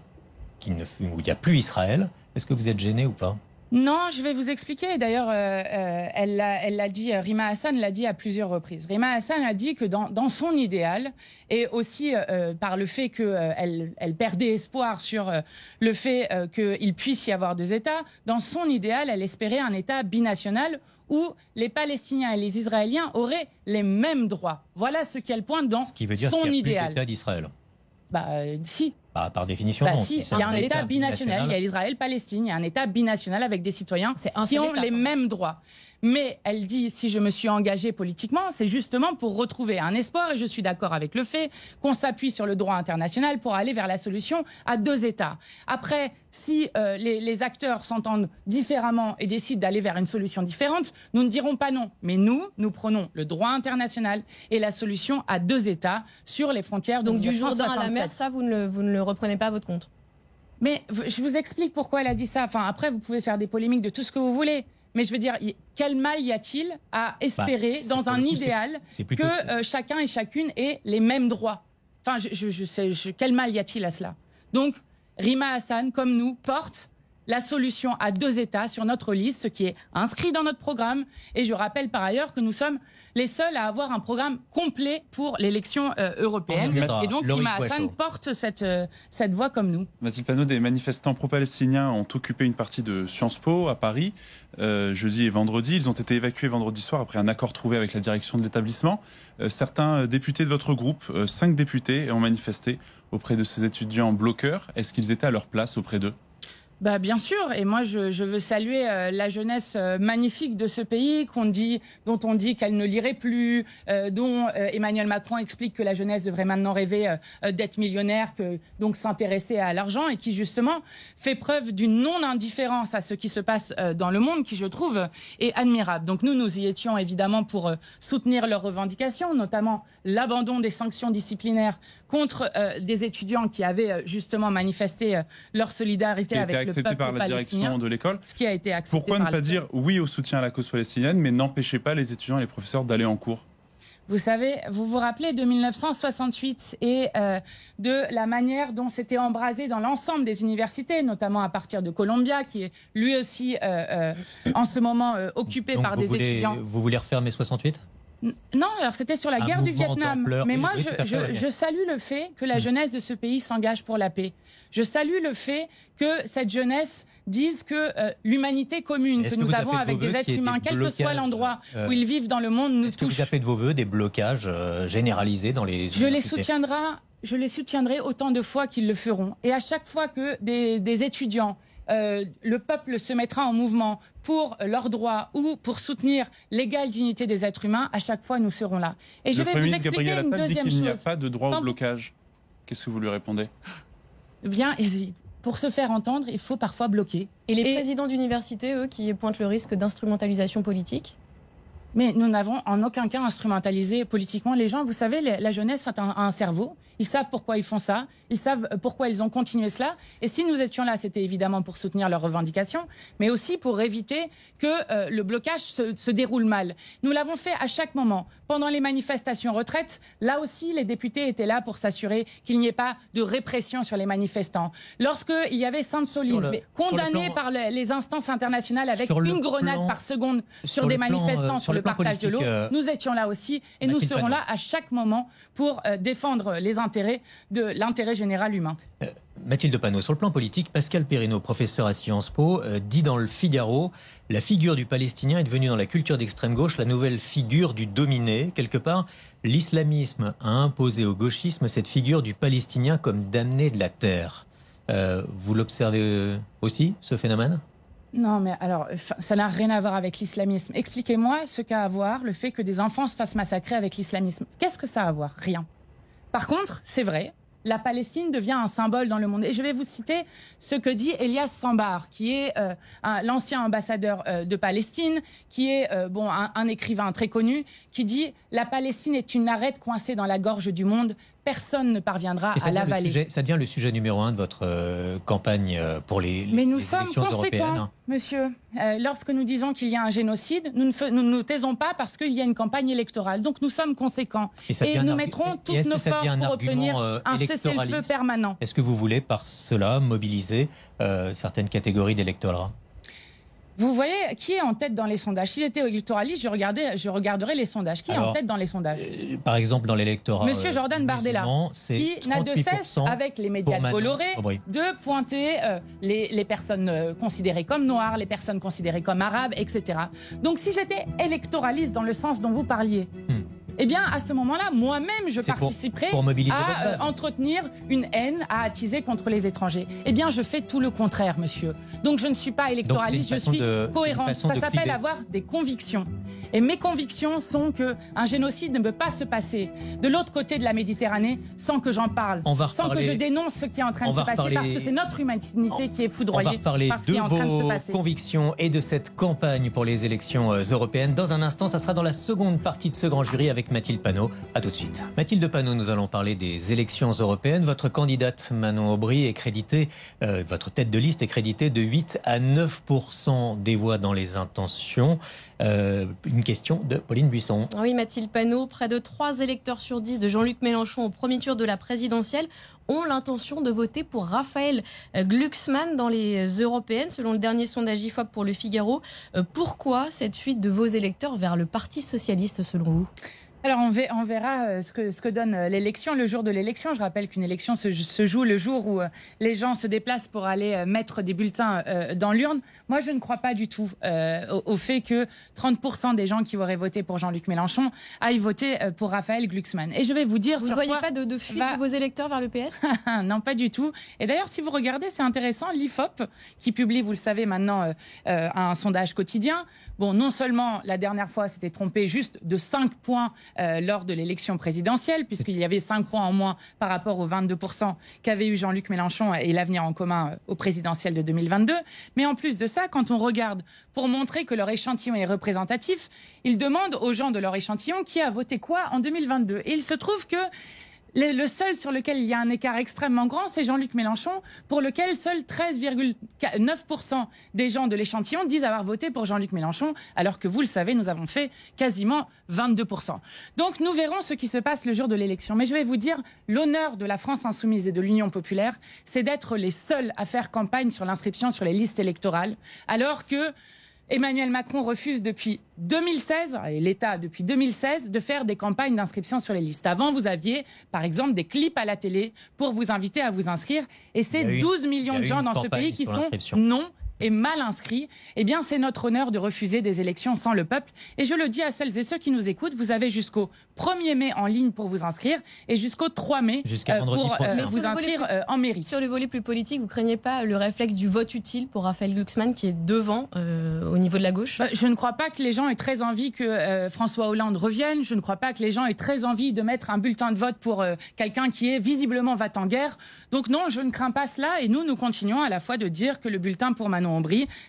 qui ne, où il n'y a plus Israël. Est-ce que vous êtes gêné ou pas non, je vais vous expliquer. D'ailleurs, euh, euh, elle l'a dit, euh, Rima Hassan l'a dit à plusieurs reprises. Rima Hassan a dit que dans, son idéal, et aussi par le fait qu'elle perdait espoir sur le fait qu'il puisse y avoir deux États, dans son idéal, elle espérait un État binational où les Palestiniens et les Israéliens auraient les mêmes droits. Voilà ce qu'elle pointe dans ce qui veut dire son idéal. d'Israël. Bah, si, bah, par définition, bah, il y a un État binational, il y a Israël, palestine il y a un État binational avec des citoyens qui ont les mêmes droits. Mais elle dit, si je me suis engagée politiquement, c'est justement pour retrouver un espoir, et je suis d'accord avec le fait qu'on s'appuie sur le droit international pour aller vers la solution à deux États. Après, si euh, les, acteurs s'entendent différemment et décident d'aller vers une solution différente, nous ne dirons pas non. Mais nous, nous prenons le droit international et la solution à deux États sur les frontières. Donc, donc du jour dans la mer, ça, vous ne, vous ne le reprenez pas à votre compte mais je vous explique pourquoi elle a dit ça. Enfin, après, vous pouvez faire des polémiques de tout ce que vous voulez. Mais je veux dire, quel mal y a-t-il à bah, espérer dans un idéal que euh, chacun et chacune ait les mêmes droits Enfin, je, sais, quel mal y a-t-il à cela Donc, Rima Hassan, comme nous, porte la solution à deux États sur notre liste, ce qui est inscrit dans notre programme. Et je rappelle par ailleurs que nous sommes les seuls à avoir un programme complet pour l'élection euh, européenne. Et donc, Ima Hassan porte cette, euh, cette voix comme nous. Mathilde Panot, des manifestants pro-palestiniens ont occupé une partie de Sciences Po à Paris euh, jeudi et vendredi. Ils ont été évacués vendredi soir après un accord trouvé avec la direction de l'établissement. certains députés de votre groupe, cinq députés, ont manifesté auprès de ces étudiants bloqueurs. Est-ce qu'ils étaient à leur place auprès d'eux bah, Bien sûr, et moi je, veux saluer euh, la jeunesse euh, magnifique de ce pays dont on dit qu'elle ne lirait plus, euh, dont Emmanuel Macron explique que la jeunesse devrait maintenant rêver d'être millionnaire, que, donc s'intéresser à l'argent, et qui justement fait preuve d'une non-indifférence à ce qui se passe dans le monde, qui je trouve est admirable. Donc nous, nous y étions évidemment pour soutenir leurs revendications, notamment l'abandon des sanctions disciplinaires contre euh, des étudiants qui avaient euh, justement manifesté euh, leur solidarité avec le peuple palestinien. Ce qui a été accepté par la direction de l'école. Pourquoi ne pas dire oui au soutien à la cause palestinienne, mais n'empêchez pas les étudiants et les professeurs d'aller en cours vous savez, vous vous rappelez de 1968 et de la manière dont c'était embrasé dans l'ensemble des universités, notamment à partir de Columbia, qui est lui aussi en ce moment occupé par des étudiants. Vous voulez refermer 68 non, alors c'était sur la guerre du Vietnam. mais moi, je, salue le fait que la hmm. jeunesse de ce pays s'engage pour la paix. Je salue le fait que cette jeunesse dise que euh, l'humanité commune que, nous avons avec des êtres humains, quel que soit l'endroit euh, où ils vivent dans le monde, nous touche. Est-ce que de vos voeux des blocages euh, généralisés dans les Je les soutiendrai, je les soutiendrai autant de fois qu'ils le feront. Et à chaque fois que des, des étudiants euh, le peuple se mettra en mouvement pour leurs droits ou pour soutenir l'égale dignité des êtres humains, à chaque fois, nous serons là. Et je vais vous expliquer Gabriel deuxième dit qu'il n'y a pas de droit au blocage. Qu'est-ce que vous lui répondez Bien, pour se faire entendre, il faut parfois bloquer. Et les présidents d'université, eux, qui pointent le risque d'instrumentalisation politique mais nous n'avons en aucun cas instrumentalisé politiquement les gens. Vous savez, la jeunesse a un, cerveau. Ils savent pourquoi ils font ça. Ils savent euh, pourquoi ils ont continué cela. Et si nous étions là, c'était évidemment pour soutenir leurs revendications, mais aussi pour éviter que euh, le blocage se, déroule mal. Nous l'avons fait à chaque moment. Pendant les manifestations retraites, là aussi, les députés étaient là pour s'assurer qu'il n'y ait pas de répression sur les manifestants. Lorsqu'il y avait Sainte-Soline, condamnée par les instances internationales avec une grenade par seconde sur, des euh, manifestants, sur le euh, nous étions là aussi et nous serons là à chaque moment pour euh, défendre les intérêts de l'intérêt général humain. Euh, Mathilde Panot, sur le plan politique, Pascal Perrineau, professeur à Sciences Po, dit dans le Figaro La figure du Palestinien est devenue dans la culture d'extrême gauche la nouvelle figure du dominé. Quelque part, l'islamisme a imposé au gauchisme cette figure du Palestinien comme damné de la terre. vous l'observez aussi, ce phénomène non, mais alors, ça n'a rien à voir avec l'islamisme. Expliquez-moi ce qu'a à voir le fait que des enfants se fassent massacrer avec l'islamisme. Qu'est-ce que ça a à voir Rien. Par contre, c'est vrai, la Palestine devient un symbole dans le monde. Et je vais vous citer ce que dit Elias Sambar, qui est euh, l'ancien ambassadeur euh, de Palestine, qui est euh, bon un, écrivain très connu, qui dit La Palestine est une arête coincée dans la gorge du monde personne ne parviendra à l'avaler. Ça devient le sujet numéro un de votre euh, campagne euh, pour les, élections Mais nous sommes conséquents, hein. monsieur. Euh, lorsque nous disons qu'il y a un génocide, nous ne nous, taisons pas parce qu'il y a une campagne électorale. Donc nous sommes conséquents. Et, nous mettrons toutes nos forces pour obtenir un cessez-le-feu permanent. Est-ce que vous voulez par cela mobiliser certaines catégories d'électorats vous voyez qui est en tête dans les sondages. Si j'étais électoraliste, je, regardais, je regarderais les sondages. Qui est en tête dans les sondages euh, Par exemple, dans l'électorat. Monsieur euh, Jordan Bardella, qui n'a de cesse, avec les médias colorés, oh, de pointer euh, les, personnes considérées comme noires, les personnes considérées comme arabes, etc. Donc si j'étais électoraliste dans le sens dont vous parliez, hmm eh bien, à ce moment-là, moi-même, je participerai à euh, entretenir une haine, à attiser contre les étrangers. Eh bien, je fais tout le contraire, monsieur. Donc, je ne suis pas électoraliste, je suis cohérent. cohérente. Ça s'appelle avoir des convictions. Et mes convictions sont que un génocide ne peut pas se passer de l'autre côté de la Méditerranée sans que j'en parle, sans que je dénonce ce qui est en train de se passer, parce que c'est notre humanité qui est foudroyée par ce qui est en train de se passer. convictions et de cette campagne pour les élections euh, européennes. Dans un instant, ça sera dans la seconde partie de ce grand jury avec Mathilde Panot. à tout de suite. Mathilde Panot, nous allons parler des élections européennes. Votre candidate Manon Aubry est créditée, euh, votre tête de liste est créditée de 8 à 9 des voix dans les intentions. Euh, une question de Pauline Buisson. Oui, Mathilde Panot, près de 3 électeurs sur 10 de Jean-Luc Mélenchon au premier tour de la présidentielle ont l'intention de voter pour Raphaël euh, Glucksmann dans les européennes, selon le dernier sondage IFOP pour le Figaro. Pourquoi cette fuite de vos électeurs vers le Parti socialiste selon vous alors on, verra euh, ce que, donne euh, l'élection, le jour de l'élection. Je rappelle qu'une élection se, joue le jour où euh, les gens se déplacent pour aller mettre des bulletins dans l'urne. Moi, je ne crois pas du tout au, fait que 30% des gens qui auraient voté pour Jean-Luc Mélenchon aillent voter pour Raphaël Glucksmann. Et je vais vous dire... Vous ne voyez pas de, fuite de vos électeurs vers le PS Non, pas du tout. Et d'ailleurs, si vous regardez, c'est intéressant, l'IFOP, qui publie, vous le savez maintenant, un sondage quotidien. Bon, non seulement la dernière fois c'était trompé juste de 5 points euh, lors de l'élection présidentielle, puisqu'il y avait 5 points en moins par rapport aux 22% qu'avait eu Jean-Luc Mélenchon et l'avenir en commun euh, au présidentiel de 2022. Mais en plus de ça, quand on regarde, pour montrer que leur échantillon est représentatif, ils demandent aux gens de leur échantillon qui a voté quoi en 2022. Et il se trouve que le, seul sur lequel il y a un écart extrêmement grand, c'est Jean-Luc Mélenchon, pour lequel seuls 13,9% des gens de l'échantillon disent avoir voté pour Jean-Luc Mélenchon, alors que vous le savez, nous avons fait quasiment 22%. Donc nous verrons ce qui se passe le jour de l'élection. Mais je vais vous dire, l'honneur de la France insoumise et de l'Union populaire, c'est d'être les seuls à faire campagne sur l'inscription sur les listes électorales, alors que... Emmanuel Macron refuse depuis 2016, et l'État depuis 2016, de faire des campagnes d'inscription sur les listes. Avant, vous aviez, par exemple, des clips à la télé pour vous inviter à vous inscrire. Et c'est 12 millions de gens dans ce pays qui sont non est mal inscrit, eh bien c'est notre honneur de refuser des élections sans le peuple. Et je le dis à celles et ceux qui nous écoutent, vous avez jusqu'au 1er mai en ligne pour vous inscrire et jusqu'au 3 mai euh, pour euh, vous inscrire euh, en mairie. Sur le volet plus politique, vous craignez pas le réflexe du vote utile pour Raphaël Glucksmann qui est devant au niveau de la gauche bah, Je ne crois pas que les gens aient très envie que François Hollande revienne. Je ne crois pas que les gens aient très envie de mettre un bulletin de vote pour quelqu'un qui est visiblement va t en guerre. Donc non, je ne crains pas cela et nous, nous continuons à la fois de dire que le bulletin pour Manon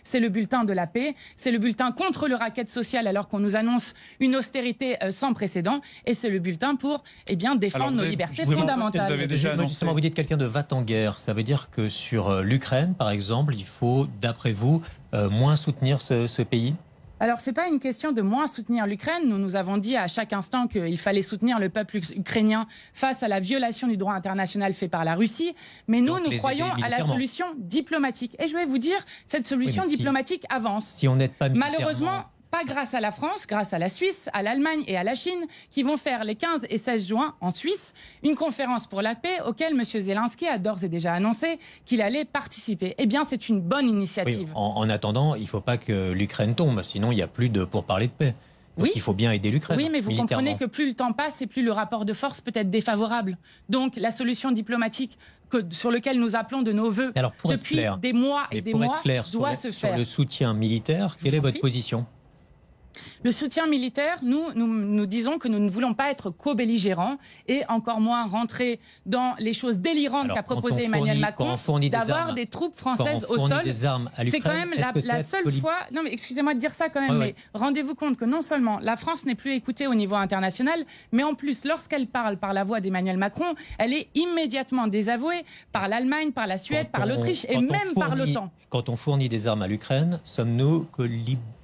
c'est le bulletin de la paix, c'est le bulletin contre le racket social alors qu'on nous annonce une austérité euh, sans précédent, et c'est le bulletin pour eh bien, défendre nos libertés fondamentales. Vous avez déjà Justement, vous dites quelqu'un de va en guerre, ça veut dire que sur euh, l'Ukraine, par exemple, il faut, d'après vous, euh, moins soutenir ce pays alors, ce n'est pas une question de moins soutenir l'Ukraine. Nous nous avons dit à chaque instant qu'il fallait soutenir le peuple ukrainien face à la violation du droit international fait par la Russie. Mais nous, nous croyons à la solution diplomatique. Et je vais vous dire, cette solution diplomatique avance. Si on pas Malheureusement, pas grâce à la France, grâce à la Suisse, à l'Allemagne et à la Chine, qui vont faire les 15 et 16 juin en Suisse une conférence pour la paix auquel M. Zelensky a d'ores et déjà annoncé qu'il allait participer. Eh bien, c'est une bonne initiative. en, attendant, il ne faut pas que l'Ukraine tombe, sinon il n'y a plus de pour parler de paix. Donc oui. il faut bien aider l'Ukraine. Oui, mais vous comprenez que plus le temps passe et plus le rapport de force peut être défavorable. Donc la solution diplomatique sur laquelle nous appelons de nos voeux depuis des mois et des mois clair, doit sur, se faire. Sur le soutien militaire, quelle est votre position le soutien militaire, nous, nous, disons que nous ne voulons pas être co-belligérants et encore moins rentrer dans les choses délirantes qu'a proposé Emmanuel Macron d'avoir des, troupes françaises au sol. C'est quand même la, seule fois. Non, mais excusez-moi de dire ça quand même, mais rendez-vous compte que non seulement la France n'est plus écoutée au niveau international, mais en plus, lorsqu'elle parle par la voix d'Emmanuel Macron, elle est immédiatement désavouée par l'Allemagne, par la Suède, par l'Autriche et même par l'OTAN. Quand on fournit des armes à l'Ukraine, sommes-nous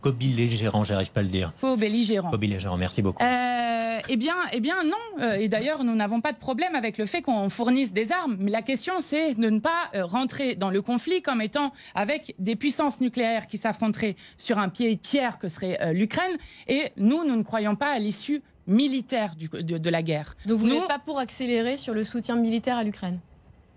co-belligérants dire. Faux belligérant. Faux belligérant, merci beaucoup. Euh, eh, bien, eh bien, non. Euh, et d'ailleurs, nous n'avons pas de problème avec le fait qu'on fournisse des armes. Mais la question, c'est de ne pas euh, rentrer dans le conflit comme étant avec des puissances nucléaires qui s'affronteraient sur un pied tiers que serait l'Ukraine. Et nous, nous ne croyons pas à l'issue militaire du, de, la guerre. Donc vous n'êtes pas pour accélérer sur le soutien militaire à l'Ukraine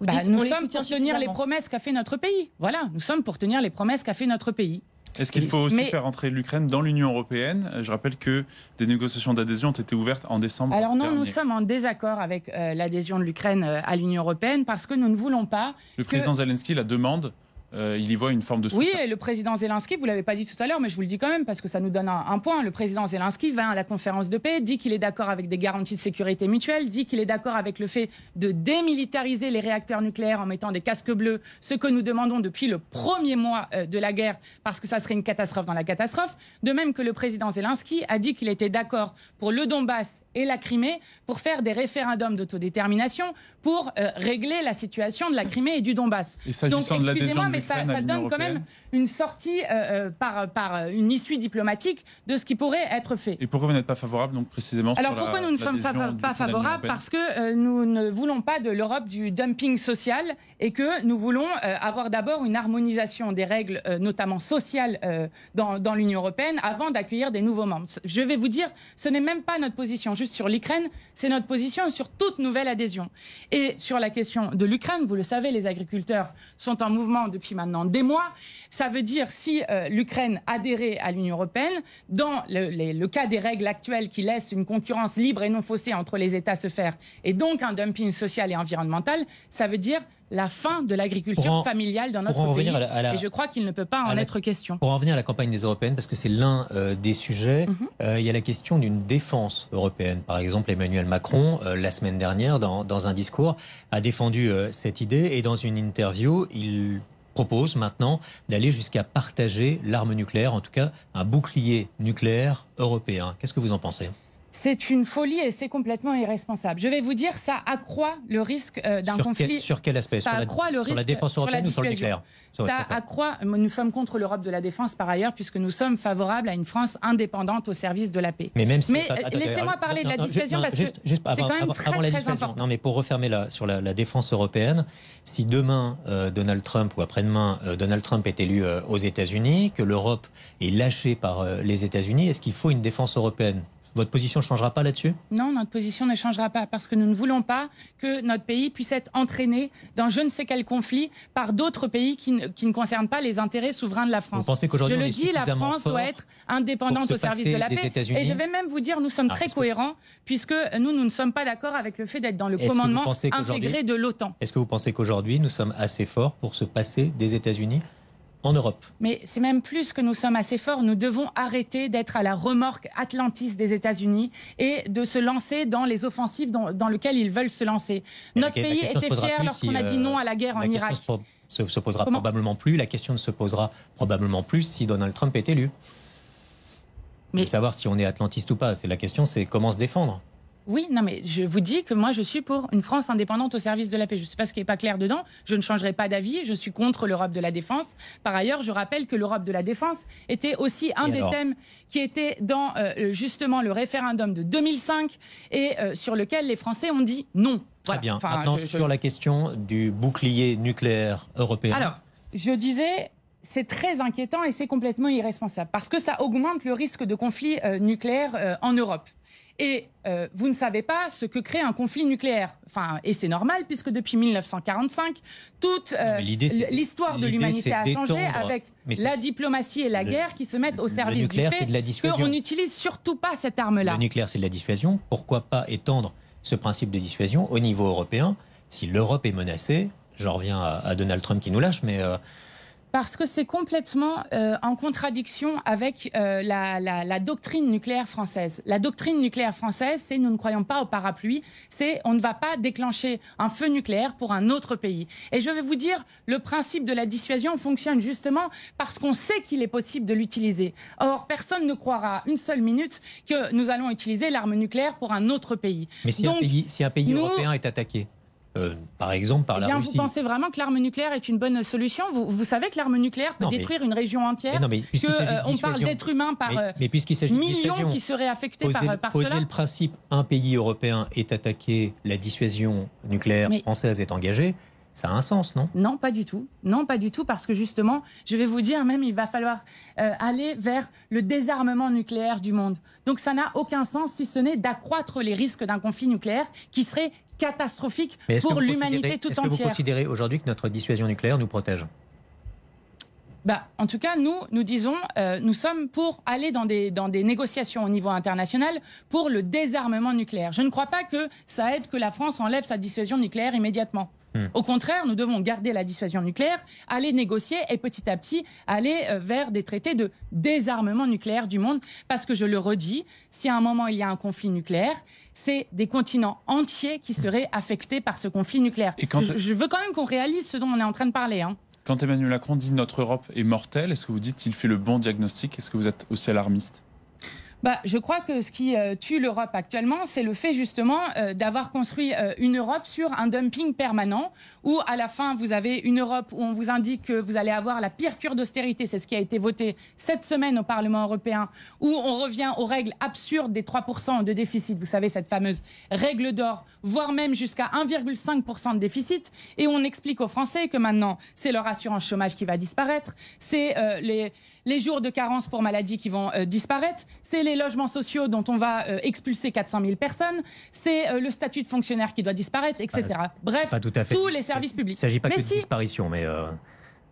bah, nous sommes pour tenir les promesses qu'a fait notre pays. Voilà, nous sommes pour tenir les promesses qu'a fait notre pays. Est-ce qu'il faut aussi faire entrer l'Ukraine dans l'Union européenne Je rappelle que des négociations d'adhésion ont été ouvertes en décembre. Alors non, nous sommes en désaccord avec euh, l'adhésion de l'Ukraine euh, à l'Union européenne parce que nous ne voulons pas. Le président Zelensky la demande euh, il y voit une forme de soutien. Oui, et le président Zelensky, vous l'avez pas dit tout à l'heure, mais je vous le dis quand même parce que ça nous donne un, point. Le président Zelensky va à la conférence de paix, dit qu'il est d'accord avec des garanties de sécurité mutuelle, dit qu'il est d'accord avec le fait de démilitariser les réacteurs nucléaires en mettant des casques bleus, ce que nous demandons depuis le premier mois euh, de la guerre, parce que ça serait une catastrophe dans la catastrophe. De même que le président Zelensky a dit qu'il était d'accord pour le Donbass et la Crimée pour faire des référendums d'autodétermination pour euh, régler la situation de la Crimée et du Donbass. Et s'agissant ça, donne quand même une sortie euh, euh, par, par euh, une issue diplomatique de ce qui pourrait être fait. Et pourquoi vous n'êtes pas favorable donc précisément Alors pourquoi nous ne sommes pas, favorables Parce que nous ne voulons pas de l'Europe du dumping social et que nous voulons avoir d'abord une harmonisation des règles, notamment sociales, dans, dans l'Union européenne avant d'accueillir des nouveaux membres. Je vais vous dire, ce n'est même pas notre position juste sur l'Ukraine, c'est notre position sur toute nouvelle adhésion. Et sur la question de l'Ukraine, vous le savez, les agriculteurs sont en mouvement depuis maintenant des mois ça veut dire si euh, l'Ukraine adhérait à l'Union européenne, dans le, cas des règles actuelles qui laissent une concurrence libre et non faussée entre les États se faire, et donc un dumping social et environnemental, ça veut dire la fin de l'agriculture familiale dans notre pays. et je crois qu'il ne peut pas en être question. Pour en venir à la campagne des Européennes, parce que c'est l'un euh, des sujets, mhm. euh, il y a la question d'une défense européenne. Par exemple, Emmanuel Macron, la semaine dernière, dans, dans, un discours, a défendu cette idée et dans une interview, il propose maintenant d'aller jusqu'à partager l'arme nucléaire, en tout cas un bouclier nucléaire européen. Qu'est-ce que vous en pensez c'est une folie et c'est complètement irresponsable. Je vais vous dire, ça accroît le risque euh, d'un conflit. sur quel aspect sur, la, défense européenne ou sur le nucléaire Ça accroît. Nous sommes contre l'Europe de la défense par ailleurs, puisque nous sommes favorables à une France indépendante au service de la paix. Mais même euh, laissez-moi parler de la dissuasion parce que c'est avant, la très Non, mais pour refermer sur la, défense européenne, si demain euh, Donald Trump ou après-demain Donald Trump est élu aux États-Unis, que l'Europe est lâchée par les États-Unis, est-ce qu'il faut une défense européenne votre position ne changera pas là-dessus Non, notre position ne changera pas parce que nous ne voulons pas que notre pays puisse être entraîné dans je ne sais quel conflit par d'autres pays qui ne, concernent pas les intérêts souverains de la France. Vous pensez qu'aujourd'hui, je le dis, la France doit être indépendante au service de la paix. Et je vais même vous dire, nous sommes ah, très cohérents puisque nous, nous ne sommes pas d'accord avec le fait d'être dans le commandement intégré de l'OTAN. Est-ce que vous pensez qu'aujourd'hui, nous sommes assez forts pour se passer des États-Unis en Europe. Mais c'est même plus que nous sommes assez forts. Nous devons arrêter d'être à la remorque atlantiste des États-Unis et de se lancer dans les offensives dans, dans lesquelles ils veulent se lancer. Notre pays était fier lorsqu'on a dit euh, non à la guerre en Irak. Se, se, posera probablement plus. La question ne se posera probablement plus si Donald Trump est élu. Mais... savoir si on est atlantiste ou pas, c'est la question, c'est comment se défendre. Oui, non, mais je vous dis que moi, je suis pour une France indépendante au service de la paix. Je ne sais pas ce qui n'est pas clair dedans. Je ne changerai pas d'avis. Je suis contre l'Europe de la défense. Par ailleurs, je rappelle que l'Europe de la défense était aussi un des thèmes qui était dans euh, euh, justement le référendum de 2005 et euh, sur lequel les Français ont dit non. Très bien. Maintenant, sur la question du bouclier nucléaire européen. Alors, je disais, c'est très inquiétant et c'est complètement irresponsable parce que ça augmente le risque de conflit nucléaire en Europe. Et euh, vous ne savez pas ce que crée un conflit nucléaire. Enfin, et c'est normal puisque depuis 1945, toute euh, l'histoire de l'humanité a changé avec la diplomatie et la guerre qui se mettent au service du fait de qu'on n'utilise surtout pas cette arme-là. Le nucléaire, c'est de la dissuasion. Pourquoi pas étendre ce principe de dissuasion au niveau européen Si l'Europe est menacée, je reviens à, Donald Trump qui nous lâche, mais euh, parce que c'est complètement euh, en contradiction avec euh, la, doctrine nucléaire française. La doctrine nucléaire française, c'est nous ne croyons pas au parapluie, c'est on ne va pas déclencher un feu nucléaire pour un autre pays. Et je vais vous dire, le principe de la dissuasion fonctionne justement parce qu'on sait qu'il est possible de l'utiliser. Or, personne ne croira une seule minute que nous allons utiliser l'arme nucléaire pour un autre pays. Mais si un pays, si un pays européen est attaqué euh, par exemple par eh bien, Vous pensez vraiment que l'arme nucléaire est une bonne solution vous, savez que l'arme nucléaire peut détruire une région entière mais non, mais euh, on parle d'êtres humains par mais, euh, puisqu'il s'agit millions qui seraient affectés poser, par, poser le principe un pays européen est attaqué, la dissuasion nucléaire française est engagée. Ça a un sens, non Non, pas du tout. Non, pas du tout, parce que justement, je vais vous dire, même, il va falloir aller vers le désarmement nucléaire du monde. Donc, ça n'a aucun sens, si ce n'est d'accroître les risques d'un conflit nucléaire qui serait catastrophique pour l'humanité tout est entière. Est-ce que vous considérez aujourd'hui que notre dissuasion nucléaire nous protège bah, en tout cas, nous, nous disons, euh, nous sommes pour aller dans des, dans des négociations au niveau international pour le désarmement nucléaire. Je ne crois pas que ça aide que la France enlève sa dissuasion nucléaire immédiatement. Hmm. Au contraire, nous devons garder la dissuasion nucléaire, aller négocier et petit à petit aller euh, vers des traités de désarmement nucléaire du monde. Parce que je le redis, si à un moment il y a un conflit nucléaire, c'est des continents entiers qui seraient affectés par ce conflit nucléaire. je, veux quand même qu'on réalise ce dont on est en train de parler. Hein. Quand Emmanuel Macron dit notre Europe est mortelle, est-ce que vous dites qu'il fait le bon diagnostic Est-ce que vous êtes aussi alarmiste bah, je crois que ce qui euh, tue l'Europe actuellement, c'est le fait justement euh, d'avoir construit euh, une Europe sur un dumping permanent, où à la fin, vous avez une Europe où on vous indique que vous allez avoir la pire cure d'austérité, c'est ce qui a été voté cette semaine au Parlement européen, où on revient aux règles absurdes des 3% de déficit, vous savez, cette fameuse règle d'or, voire même jusqu'à 1,5% de déficit, et on explique aux Français que maintenant, c'est leur assurance chômage qui va disparaître, c'est les, les jours de carence pour maladie qui vont euh, disparaître, c'est les logements sociaux dont on va euh, expulser 400 000 personnes, c'est euh, le statut de fonctionnaire qui doit disparaître, etc. Bref, tous les services publics. Il ne s'agit pas que de disparition, mais...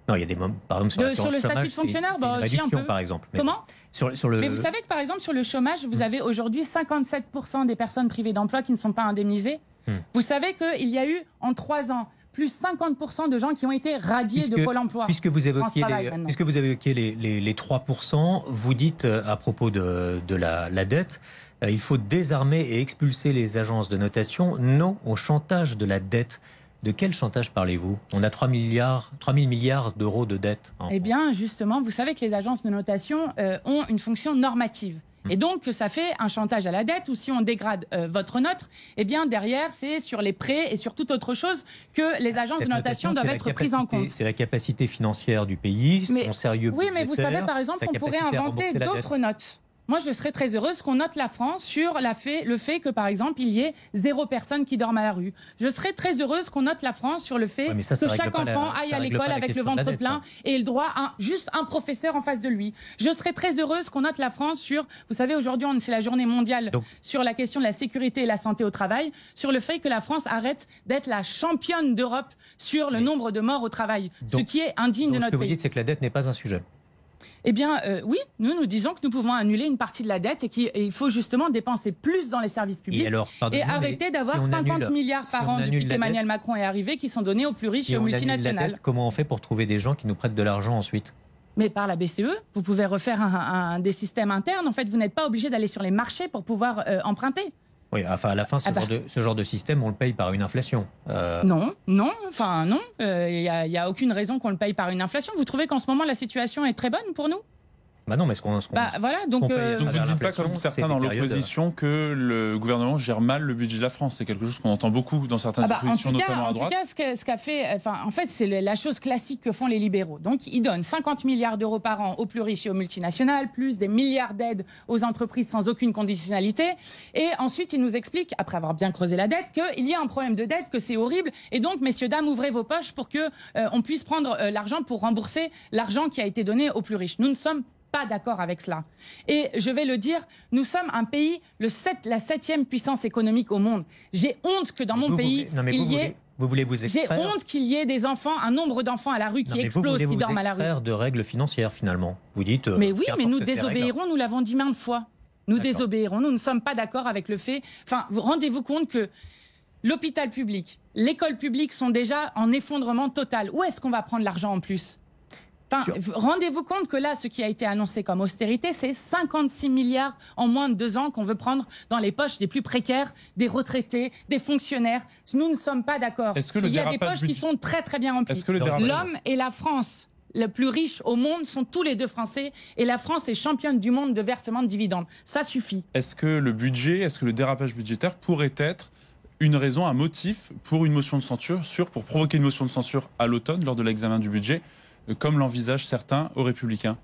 Non, il y a des moments, par exemple, sur, le statut de fonctionnaire, une réduction, Comment Mais vous savez que, par exemple, sur le chômage, vous hmm. avez aujourd'hui 57% des personnes privées d'emploi qui ne sont pas indemnisées. Hmm. Vous savez qu'il y a eu, en trois ans, plus 50% de gens qui ont été radiés de Pôle emploi. Puisque vous évoquiez les, puisque vous les, les, 3%, vous dites euh, à propos de, la, dette euh, il faut désarmer et expulser les agences de notation, non au chantage de la dette. De quel chantage parlez-vous On a 3, milliards, 000 milliards d'euros de dette. Eh bien, justement, vous savez que les agences de notation euh, ont une fonction normative. Et donc, ça fait un chantage à la dette, ou si on dégrade euh, votre note, eh bien, derrière, c'est sur les prêts et sur toute autre chose que les ah, agences de notation, doivent être prises en compte. C'est la capacité financière du pays, c'est mais, sérieux Oui, mais vous savez, par exemple, qu'on pourrait inventer d'autres notes. Moi, je serais très heureuse qu'on note la France sur le fait que, par exemple, il y ait zéro personne qui dorme à la rue. Je serais très heureuse qu'on note la France sur le fait que chaque enfant aille à l'école avec le ventre plein hein. et le droit à juste un professeur en face de lui. Je serais très heureuse qu'on note la France sur, vous savez, aujourd'hui, c'est la journée mondiale sur la question de la sécurité et la santé au travail, sur le fait que la France arrête d'être la championne d'Europe sur le nombre de morts au travail, ce qui est indigne de notre pays. ce que Vous dites, c'est que la dette n'est pas un sujet. Eh bien, euh, oui, nous, nous disons que nous pouvons annuler une partie de la dette et qu'il faut justement dépenser plus dans les services publics et, arrêter d'avoir 50 milliards par an depuis qu'Emmanuel Macron est arrivé qui sont donnés aux plus riches et aux multinationales. comment on fait pour trouver des gens qui nous prêtent de l'argent ensuite mais par la BCE, vous pouvez refaire un, des systèmes internes. En fait, vous n'êtes pas obligé d'aller sur les marchés pour pouvoir euh, emprunter. Oui, à la fin, ce, ah bah. genre de, ce, genre de, système, on le paye par une inflation. Euh, non, non, enfin non. Il euh, n'y a, aucune raison qu'on le paye par une inflation. Vous trouvez qu'en ce moment, la situation est très bonne pour nous bah non, mais ce qu'on. Bah, voilà, donc. Euh, donc vous ne dites pas, comme certains dans l'opposition, euh, que le gouvernement gère mal le budget de la France. C'est quelque chose qu'on entend beaucoup dans certaines ah bah, notamment à droite. En tout cas, ce qu'a fait. Enfin, en fait, c'est la chose classique que font les libéraux. Donc, ils donnent 50 milliards d'euros par an aux plus riches et aux multinationales, plus des milliards d'aides aux entreprises sans aucune conditionnalité. Et ensuite, ils nous expliquent, après avoir bien creusé la dette, qu'il y a un problème de dette, que c'est horrible. Et donc, messieurs, dames, ouvrez vos poches pour que euh, on puisse prendre l'argent pour rembourser l'argent qui a été donné aux plus riches. Nous ne sommes pas d'accord avec cela. Et je vais le dire, nous sommes un pays, le 7, la septième puissance économique au monde. J'ai honte que dans mon pays, il y ait... voulez J'ai honte qu'il y ait des enfants, un nombre d'enfants à la rue qui explosent, qui dorment à la rue. de règles financières finalement. Vous dites. Euh, mais oui, mais nous désobéirons, nous l'avons dit maintes fois. Nous désobéirons, nous ne sommes pas d'accord avec le fait. Enfin, rendez-vous compte que l'hôpital public, l'école publique sont déjà en effondrement total. Où est-ce qu'on va prendre l'argent en plus Rendez-vous compte que là, ce qui a été annoncé comme austérité, c'est 56 milliards en moins de deux ans qu'on veut prendre dans les poches des plus précaires, des retraités, des fonctionnaires. Nous ne sommes pas d'accord. Il y a des poches qui sont très très bien remplies. L'homme et la France le plus riche au monde sont tous les deux Français et la France est championne du monde de versement de dividendes. Ça suffit. Est-ce que le budget, est-ce que le dérapage budgétaire pourrait être une raison, un motif pour une motion de censure, sur, pour provoquer une motion de censure à l'automne lors de l'examen du budget comme l'envisagent certains aux républicains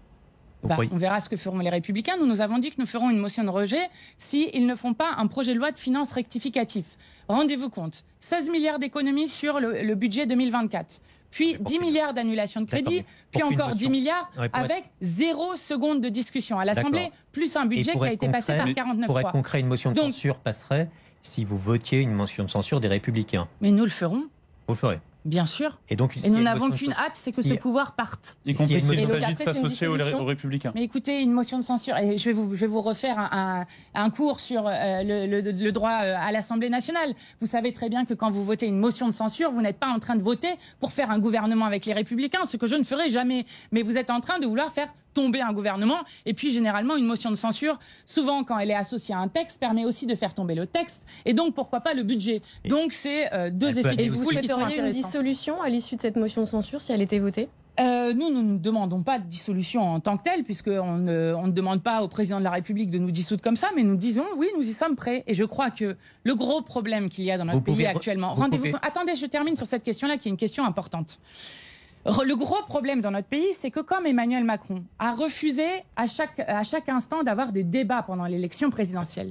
bah, on verra ce que feront les républicains. Nous, nous avons dit que nous ferons une motion de rejet s'ils ils ne font pas un projet de loi de finances rectificatif. Rendez-vous compte, 16 milliards d'économies sur le, budget 2024 puis 10 ah, milliards d'annulation de crédit, puis encore 10 milliards avec zéro seconde de discussion à l'Assemblée, plus un budget qui a été passé par 49 Pour être concret, une motion de censure passerait si vous votiez une motion de censure des Républicains. Mais nous le ferons. Vous le ferez. Bien sûr. Et donc, nous n'avons qu'une hâte, c'est que ce pouvoir parte. Y compris s'il s'agit de s'associer aux, Républicains. Mais écoutez, une motion de censure, et je vais vous, je vais vous refaire un, cours sur euh, le, le, droit euh, à l'Assemblée nationale. Vous savez très bien que quand vous votez une motion de censure, vous n'êtes pas en train de voter pour faire un gouvernement avec les Républicains, ce que je ne ferai jamais. Mais vous êtes en train de vouloir faire tomber un gouvernement. Et puis, généralement, une motion de censure, souvent quand elle est associée à un texte, permet aussi de faire tomber le texte. Et donc, pourquoi pas le budget Donc, c'est euh, deux effets Et vous souhaiteriez une dissolution à l'issue de cette motion de censure si elle était votée euh, nous, nous ne demandons pas de dissolution en tant que telle, puisqu'on ne, on ne demande pas au président de la République de nous dissoudre comme ça, mais nous disons oui, nous y sommes prêts. Et je crois que le gros problème qu'il y a dans notre pays actuellement, rendez-vous. Attendez, je termine sur cette question-là, qui est une question importante. Le gros problème dans notre pays, c'est que comme Emmanuel Macron a refusé à chaque, à chaque instant d'avoir des débats pendant l'élection présidentielle,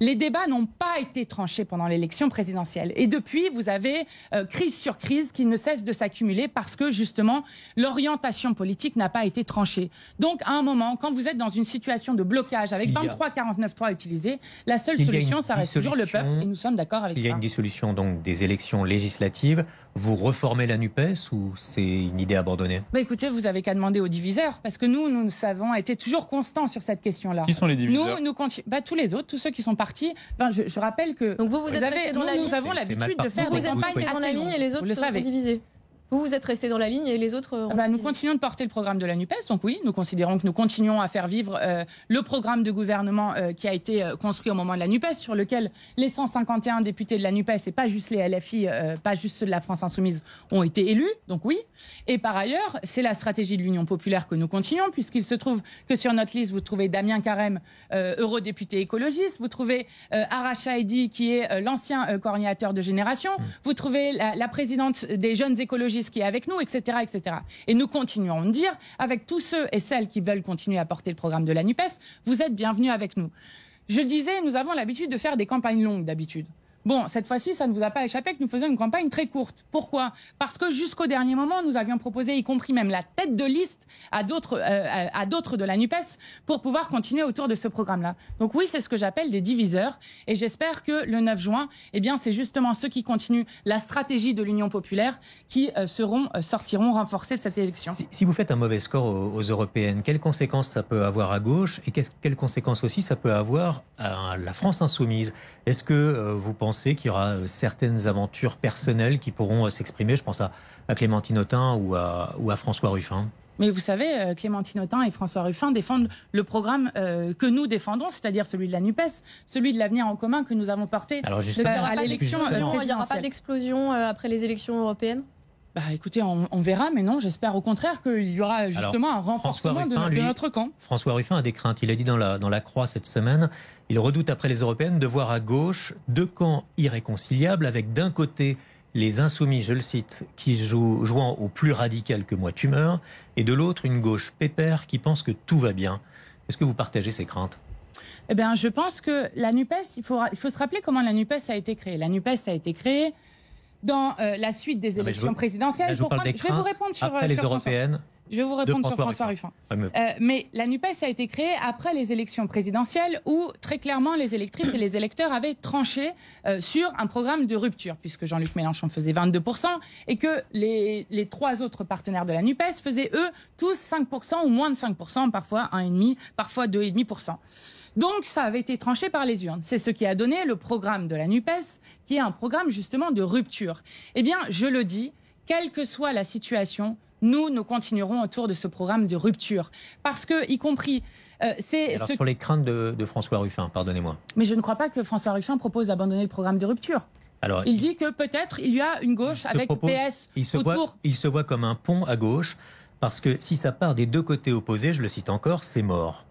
les débats n'ont pas été tranchés pendant l'élection présidentielle. Et depuis, vous avez euh, crise sur crise qui ne cesse de s'accumuler parce que justement, l'orientation politique n'a pas été tranchée. Donc, à un moment, quand vous êtes dans une situation de blocage avec 23-49-3 utilisés, la seule solution, ça reste toujours le peuple. Et nous sommes d'accord avec ça. S'il y a une dissolution donc, des élections législatives, vous reformez la NUPES ou c'est idée abandonnée bah Écoutez, vous avez qu'à demander aux diviseurs, parce que nous, nous avons été toujours constants sur cette question-là. Qui sont les diviseurs Nous, nous bah, tous les autres, tous ceux qui sont partis. Enfin, je, rappelle que. vous, vous, avez, nous, nous avons l'habitude de faire vous des campagnes dans la ligne et les autres sont divisés. Vous, vous êtes resté dans la ligne et les autres ont euh, ah bah, Nous continuons de porter le programme de la NUPES. Donc oui, nous considérons que nous continuons à faire vivre euh, le programme de gouvernement euh, qui a été construit au moment de la NUPES, sur lequel les 151 députés de la NUPES, et pas juste les LFI, pas juste ceux de la France Insoumise, ont été élus. Donc oui. Et par ailleurs, c'est la stratégie de l'Union populaire que nous continuons, puisqu'il se trouve que sur notre liste, vous trouvez Damien Carême, eurodéputé écologiste, vous trouvez Aracha Eddy, qui est l'ancien coordinateur de Génération, mmh. vous trouvez la, la présidente des jeunes écologistes, qui est avec nous, etc., etc. Et nous continuons de dire, avec tous ceux et celles qui veulent continuer à porter le programme de la NUPES, vous êtes bienvenus avec nous. Je le disais, nous avons l'habitude de faire des campagnes longues d'habitude. Bon, cette fois-ci, ça ne vous a pas échappé que nous faisions une campagne très courte. Pourquoi Parce que jusqu'au dernier moment, nous avions proposé, y compris même la tête de liste, euh, à d'autres de la NUPES pour pouvoir continuer autour de ce programme-là. Donc oui, c'est ce que j'appelle des diviseurs. Et j'espère que le 9 juin, eh bien, c'est justement ceux qui continuent la stratégie de l'Union populaire qui euh, seront, euh, sortiront renforcer cette élection. Si, vous faites un mauvais score aux, aux, européennes, quelles conséquences ça peut avoir à gauche et quelles conséquences aussi ça peut avoir à la France insoumise Est-ce que vous pensez penser qu'il y aura euh, certaines aventures personnelles qui pourront euh, s'exprimer. Je pense à, à Clémentine Autain ou à, ou à François Ruffin. Mais vous savez, euh, Clémentine Autain et François Ruffin défendent le programme que nous défendons, c'est-à-dire celui de la NUPES, celui de l'avenir en commun que nous avons porté Alors, à l'élection. Il n'y aura pas d'explosion après les élections européennes bah, écoutez, on, verra, mais non, j'espère au contraire qu'il y aura justement un renforcement de, notre, camp. François Ruffin a des craintes. Il a dit dans la, dans la Croix cette semaine il redoute après les européennes de voir à gauche deux camps irréconciliables avec d'un côté les insoumis, je le cite, qui jouent, jouant au plus radical que moi tu meurs, et de l'autre une gauche pépère qui pense que tout va bien. Est-ce que vous partagez ces craintes eh bien, je pense que la NUPES, il, il faut se rappeler comment la NUPES a été créée. La NUPES a été créée dans euh, la suite des élections présidentielles. je, vais vous répondre sur, euh, les européennes. Je vais vous répondre sur François Ruffin. Euh, mais la NUPES a été créée après les élections présidentielles où, très clairement, les électrices et les électeurs avaient tranché sur un programme de rupture, puisque Jean-Luc Mélenchon faisait 22% et que les, les, trois autres partenaires de la NUPES faisaient, eux, tous 5% ou moins de 5%, parfois 1,5%, parfois 2,5%. Donc ça avait été tranché par les urnes. C'est ce qui a donné le programme de la NUPES, qui est un programme justement de rupture. Eh bien, je le dis, quelle que soit la situation, nous, nous continuerons autour de ce programme de rupture. Parce que, y compris, euh, c'est... Sur les craintes de, François Ruffin, pardonnez-moi. Mais je ne crois pas que François Ruffin propose d'abandonner le programme de rupture. Alors, il, dit que peut-être il y a une gauche avec PS autour. il se voit comme un pont à gauche, parce que si ça part des deux côtés opposés, je le cite encore, c'est mort.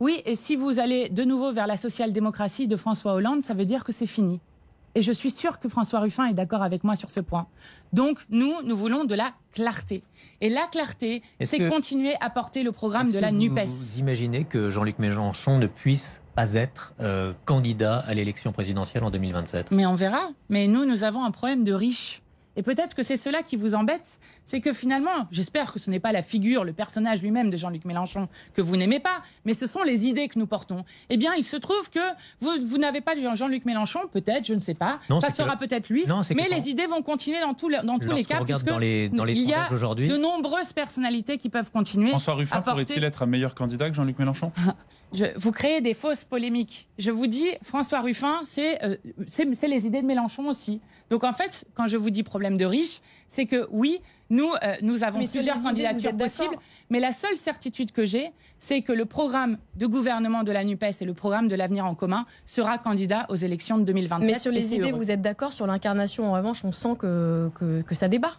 Oui, et si vous allez de nouveau vers la social-démocratie de François Hollande, ça veut dire que c'est fini. Et je suis sûre que François Ruffin est d'accord avec moi sur ce point. Donc, nous, nous voulons de la clarté. Et la clarté, c'est continuer à porter le programme de la NUPES. Vous imaginez que Jean-Luc Mélenchon ne puisse pas être euh, candidat à l'élection présidentielle en 2027 Mais on verra. Mais nous, nous avons un problème de riches. Et peut-être que c'est cela qui vous embête, c'est que finalement, j'espère que ce n'est pas la figure, le personnage lui-même de Jean-Luc Mélenchon que vous n'aimez pas, mais ce sont les idées que nous portons. Eh bien, il se trouve que vous, n'avez pas Jean-Luc Mélenchon, peut-être, je ne sais pas, ça sera peut-être lui, mais les idées vont continuer dans, dans tous les cas, puisque dans les, il y a de nombreuses personnalités qui peuvent continuer. François Ruffin pourrait-il être un meilleur candidat que Jean-Luc Mélenchon Vous créez des fausses polémiques. Je vous dis, François Ruffin, euh, c'est les idées de Mélenchon aussi. Donc en fait, quand je vous dis problème de riches, c'est que oui, nous, euh, nous avons plusieurs candidatures possibles, mais la seule certitude que j'ai, c'est que le programme de gouvernement de la NUPES et le programme de l'avenir en commun sera candidat aux élections de 2027. Mais sur les idées, vous êtes d'accord Sur l'incarnation, en revanche, on sent que, que, que ça débat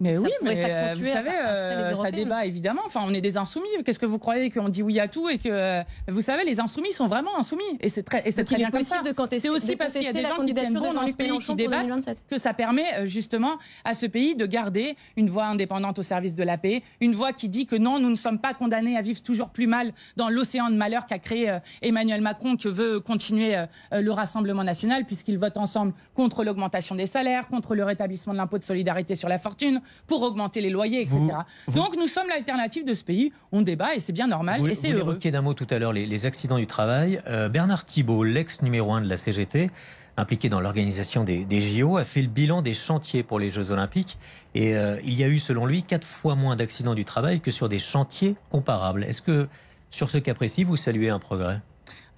mais oui, mais euh, vous savez, euh, ça débat évidemment. Enfin, on est des insoumis. Qu'est-ce que vous croyez qu'on dit oui à tout et que euh, vous savez, les insoumis sont vraiment insoumis et c'est très et c'est très bien comme ça. C'est aussi parce qu'il y a des gens qui tiennent pays qui débattent que ça permet justement à ce pays de garder une voix indépendante au service de la paix, une voix qui dit que non, nous ne sommes pas condamnés à vivre toujours plus mal dans l'océan de malheur qu'a créé Emmanuel Macron, que veut continuer le Rassemblement national puisqu'ils votent ensemble contre l'augmentation des salaires, contre le rétablissement de l'impôt de solidarité sur la fortune pour augmenter les loyers, etc. Donc nous sommes l'alternative de ce pays. On débat et c'est bien normal et c'est heureux. Vous d'un mot tout à l'heure les, accidents du travail. Euh, Bernard Thibault, l'ex numéro 1 de la CGT, impliqué dans l'organisation des, JO, a fait le bilan des chantiers pour les Jeux Olympiques. Et euh, il y a eu, selon lui, quatre fois moins d'accidents du travail que sur des chantiers comparables. Est-ce que, sur ce cas précis, vous saluez un progrès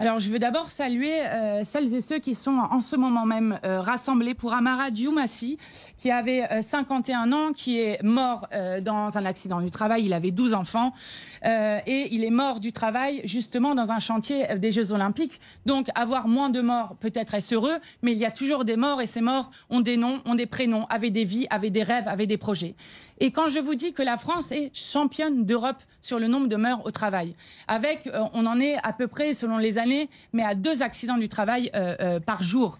alors, je veux d'abord saluer euh, celles et ceux qui sont en ce moment même euh, rassemblés pour Amara Dioumasi, qui avait 51 euh, ans, qui est mort dans un accident du travail. Il avait 12 enfants et il est mort du travail justement dans un chantier des Jeux Olympiques. Donc, avoir moins de morts, peut-être est heureux, mais il y a toujours des morts et ces morts ont des noms, ont des prénoms, avaient des vies, avaient des rêves, avaient des projets. Et quand je vous dis que la France est championne d'Europe sur le nombre de morts au travail, avec, on en est à peu près, selon les années mais à deux accidents du travail euh, euh, par jour.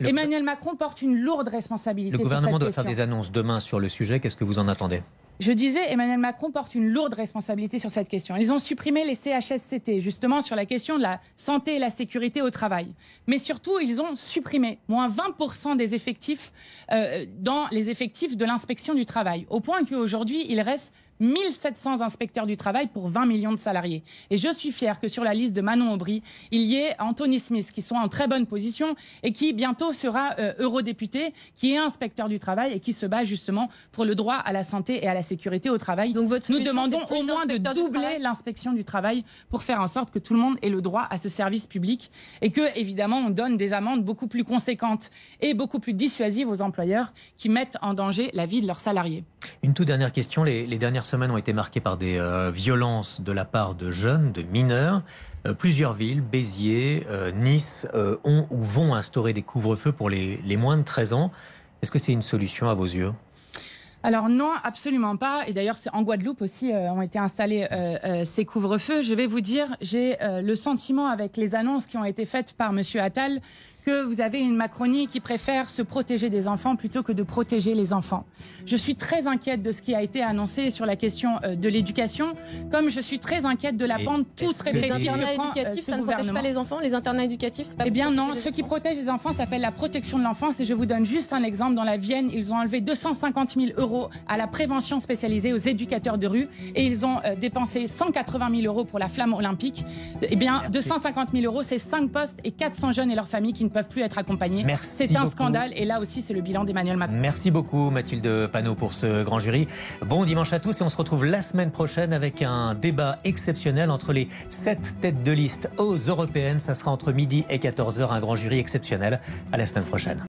Emmanuel Macron porte une lourde responsabilité. Le gouvernement doit faire des annonces demain sur le sujet. Qu'est-ce que vous en attendez je disais, Emmanuel Macron porte une lourde responsabilité sur cette question. Ils ont supprimé les CHSCT, justement sur la question de la santé et la sécurité au travail. Mais surtout, ils ont supprimé moins 20% des effectifs euh, dans les effectifs de l'inspection du travail, au point qu'aujourd'hui, il reste 1700 inspecteurs du travail pour 20 millions de salariés. Et je suis fière que sur la liste de Manon Aubry, il y ait Anthony Smith, qui soit en très bonne position et qui bientôt sera euh, eurodéputé, qui est inspecteur du travail et qui se bat justement pour le droit à la santé et à la sécurité au travail. Donc votre Nous demandons au moins de doubler l'inspection du travail pour faire en sorte que tout le monde ait le droit à ce service public et que, évidemment, on donne des amendes beaucoup plus conséquentes et beaucoup plus dissuasives aux employeurs qui mettent en danger la vie de leurs salariés. Une toute dernière question. Les, les dernières semaines ont été marquées par des euh, violences de la part de jeunes, de mineurs. Euh, plusieurs villes, Béziers, euh, Nice, ont ou vont instaurer des couvre-feux pour les, les moins de 13 ans. Est-ce que c'est une solution à vos yeux alors non, absolument pas. Et d'ailleurs, c'est en Guadeloupe aussi ont été installés ces couvre-feux. Je vais vous dire, j'ai le sentiment avec les annonces qui ont été faites par Monsieur Attal que vous avez une Macronie qui préfère se protéger des enfants plutôt que de protéger les enfants. Je suis très inquiète de ce qui a été annoncé sur la question euh, de l'éducation, comme je suis très inquiète de la pente toute répressive Les prend euh, éducatifs, ça ne protège pas les enfants, les internats éducatifs, c'est pas Eh bien non, ce qui protège les enfants s'appelle la protection de l'enfance et je vous donne juste un exemple. Dans la Vienne, ils ont enlevé 250 000 euros à la prévention spécialisée aux éducateurs de rue et ils ont euh, dépensé 180 000 euros pour la flamme olympique. Eh bien, 250 000 euros, c'est 5 postes et 400 jeunes et leurs familles qui ne peuvent plus être accompagnés. C'est un scandale et là aussi c'est le bilan d'Emmanuel Macron. Merci beaucoup Mathilde Panot pour ce grand jury. Bon dimanche à tous et on se retrouve la semaine prochaine avec un débat exceptionnel entre les sept têtes de liste aux européennes. Ça sera entre midi et 14h, un grand jury exceptionnel. À la semaine prochaine.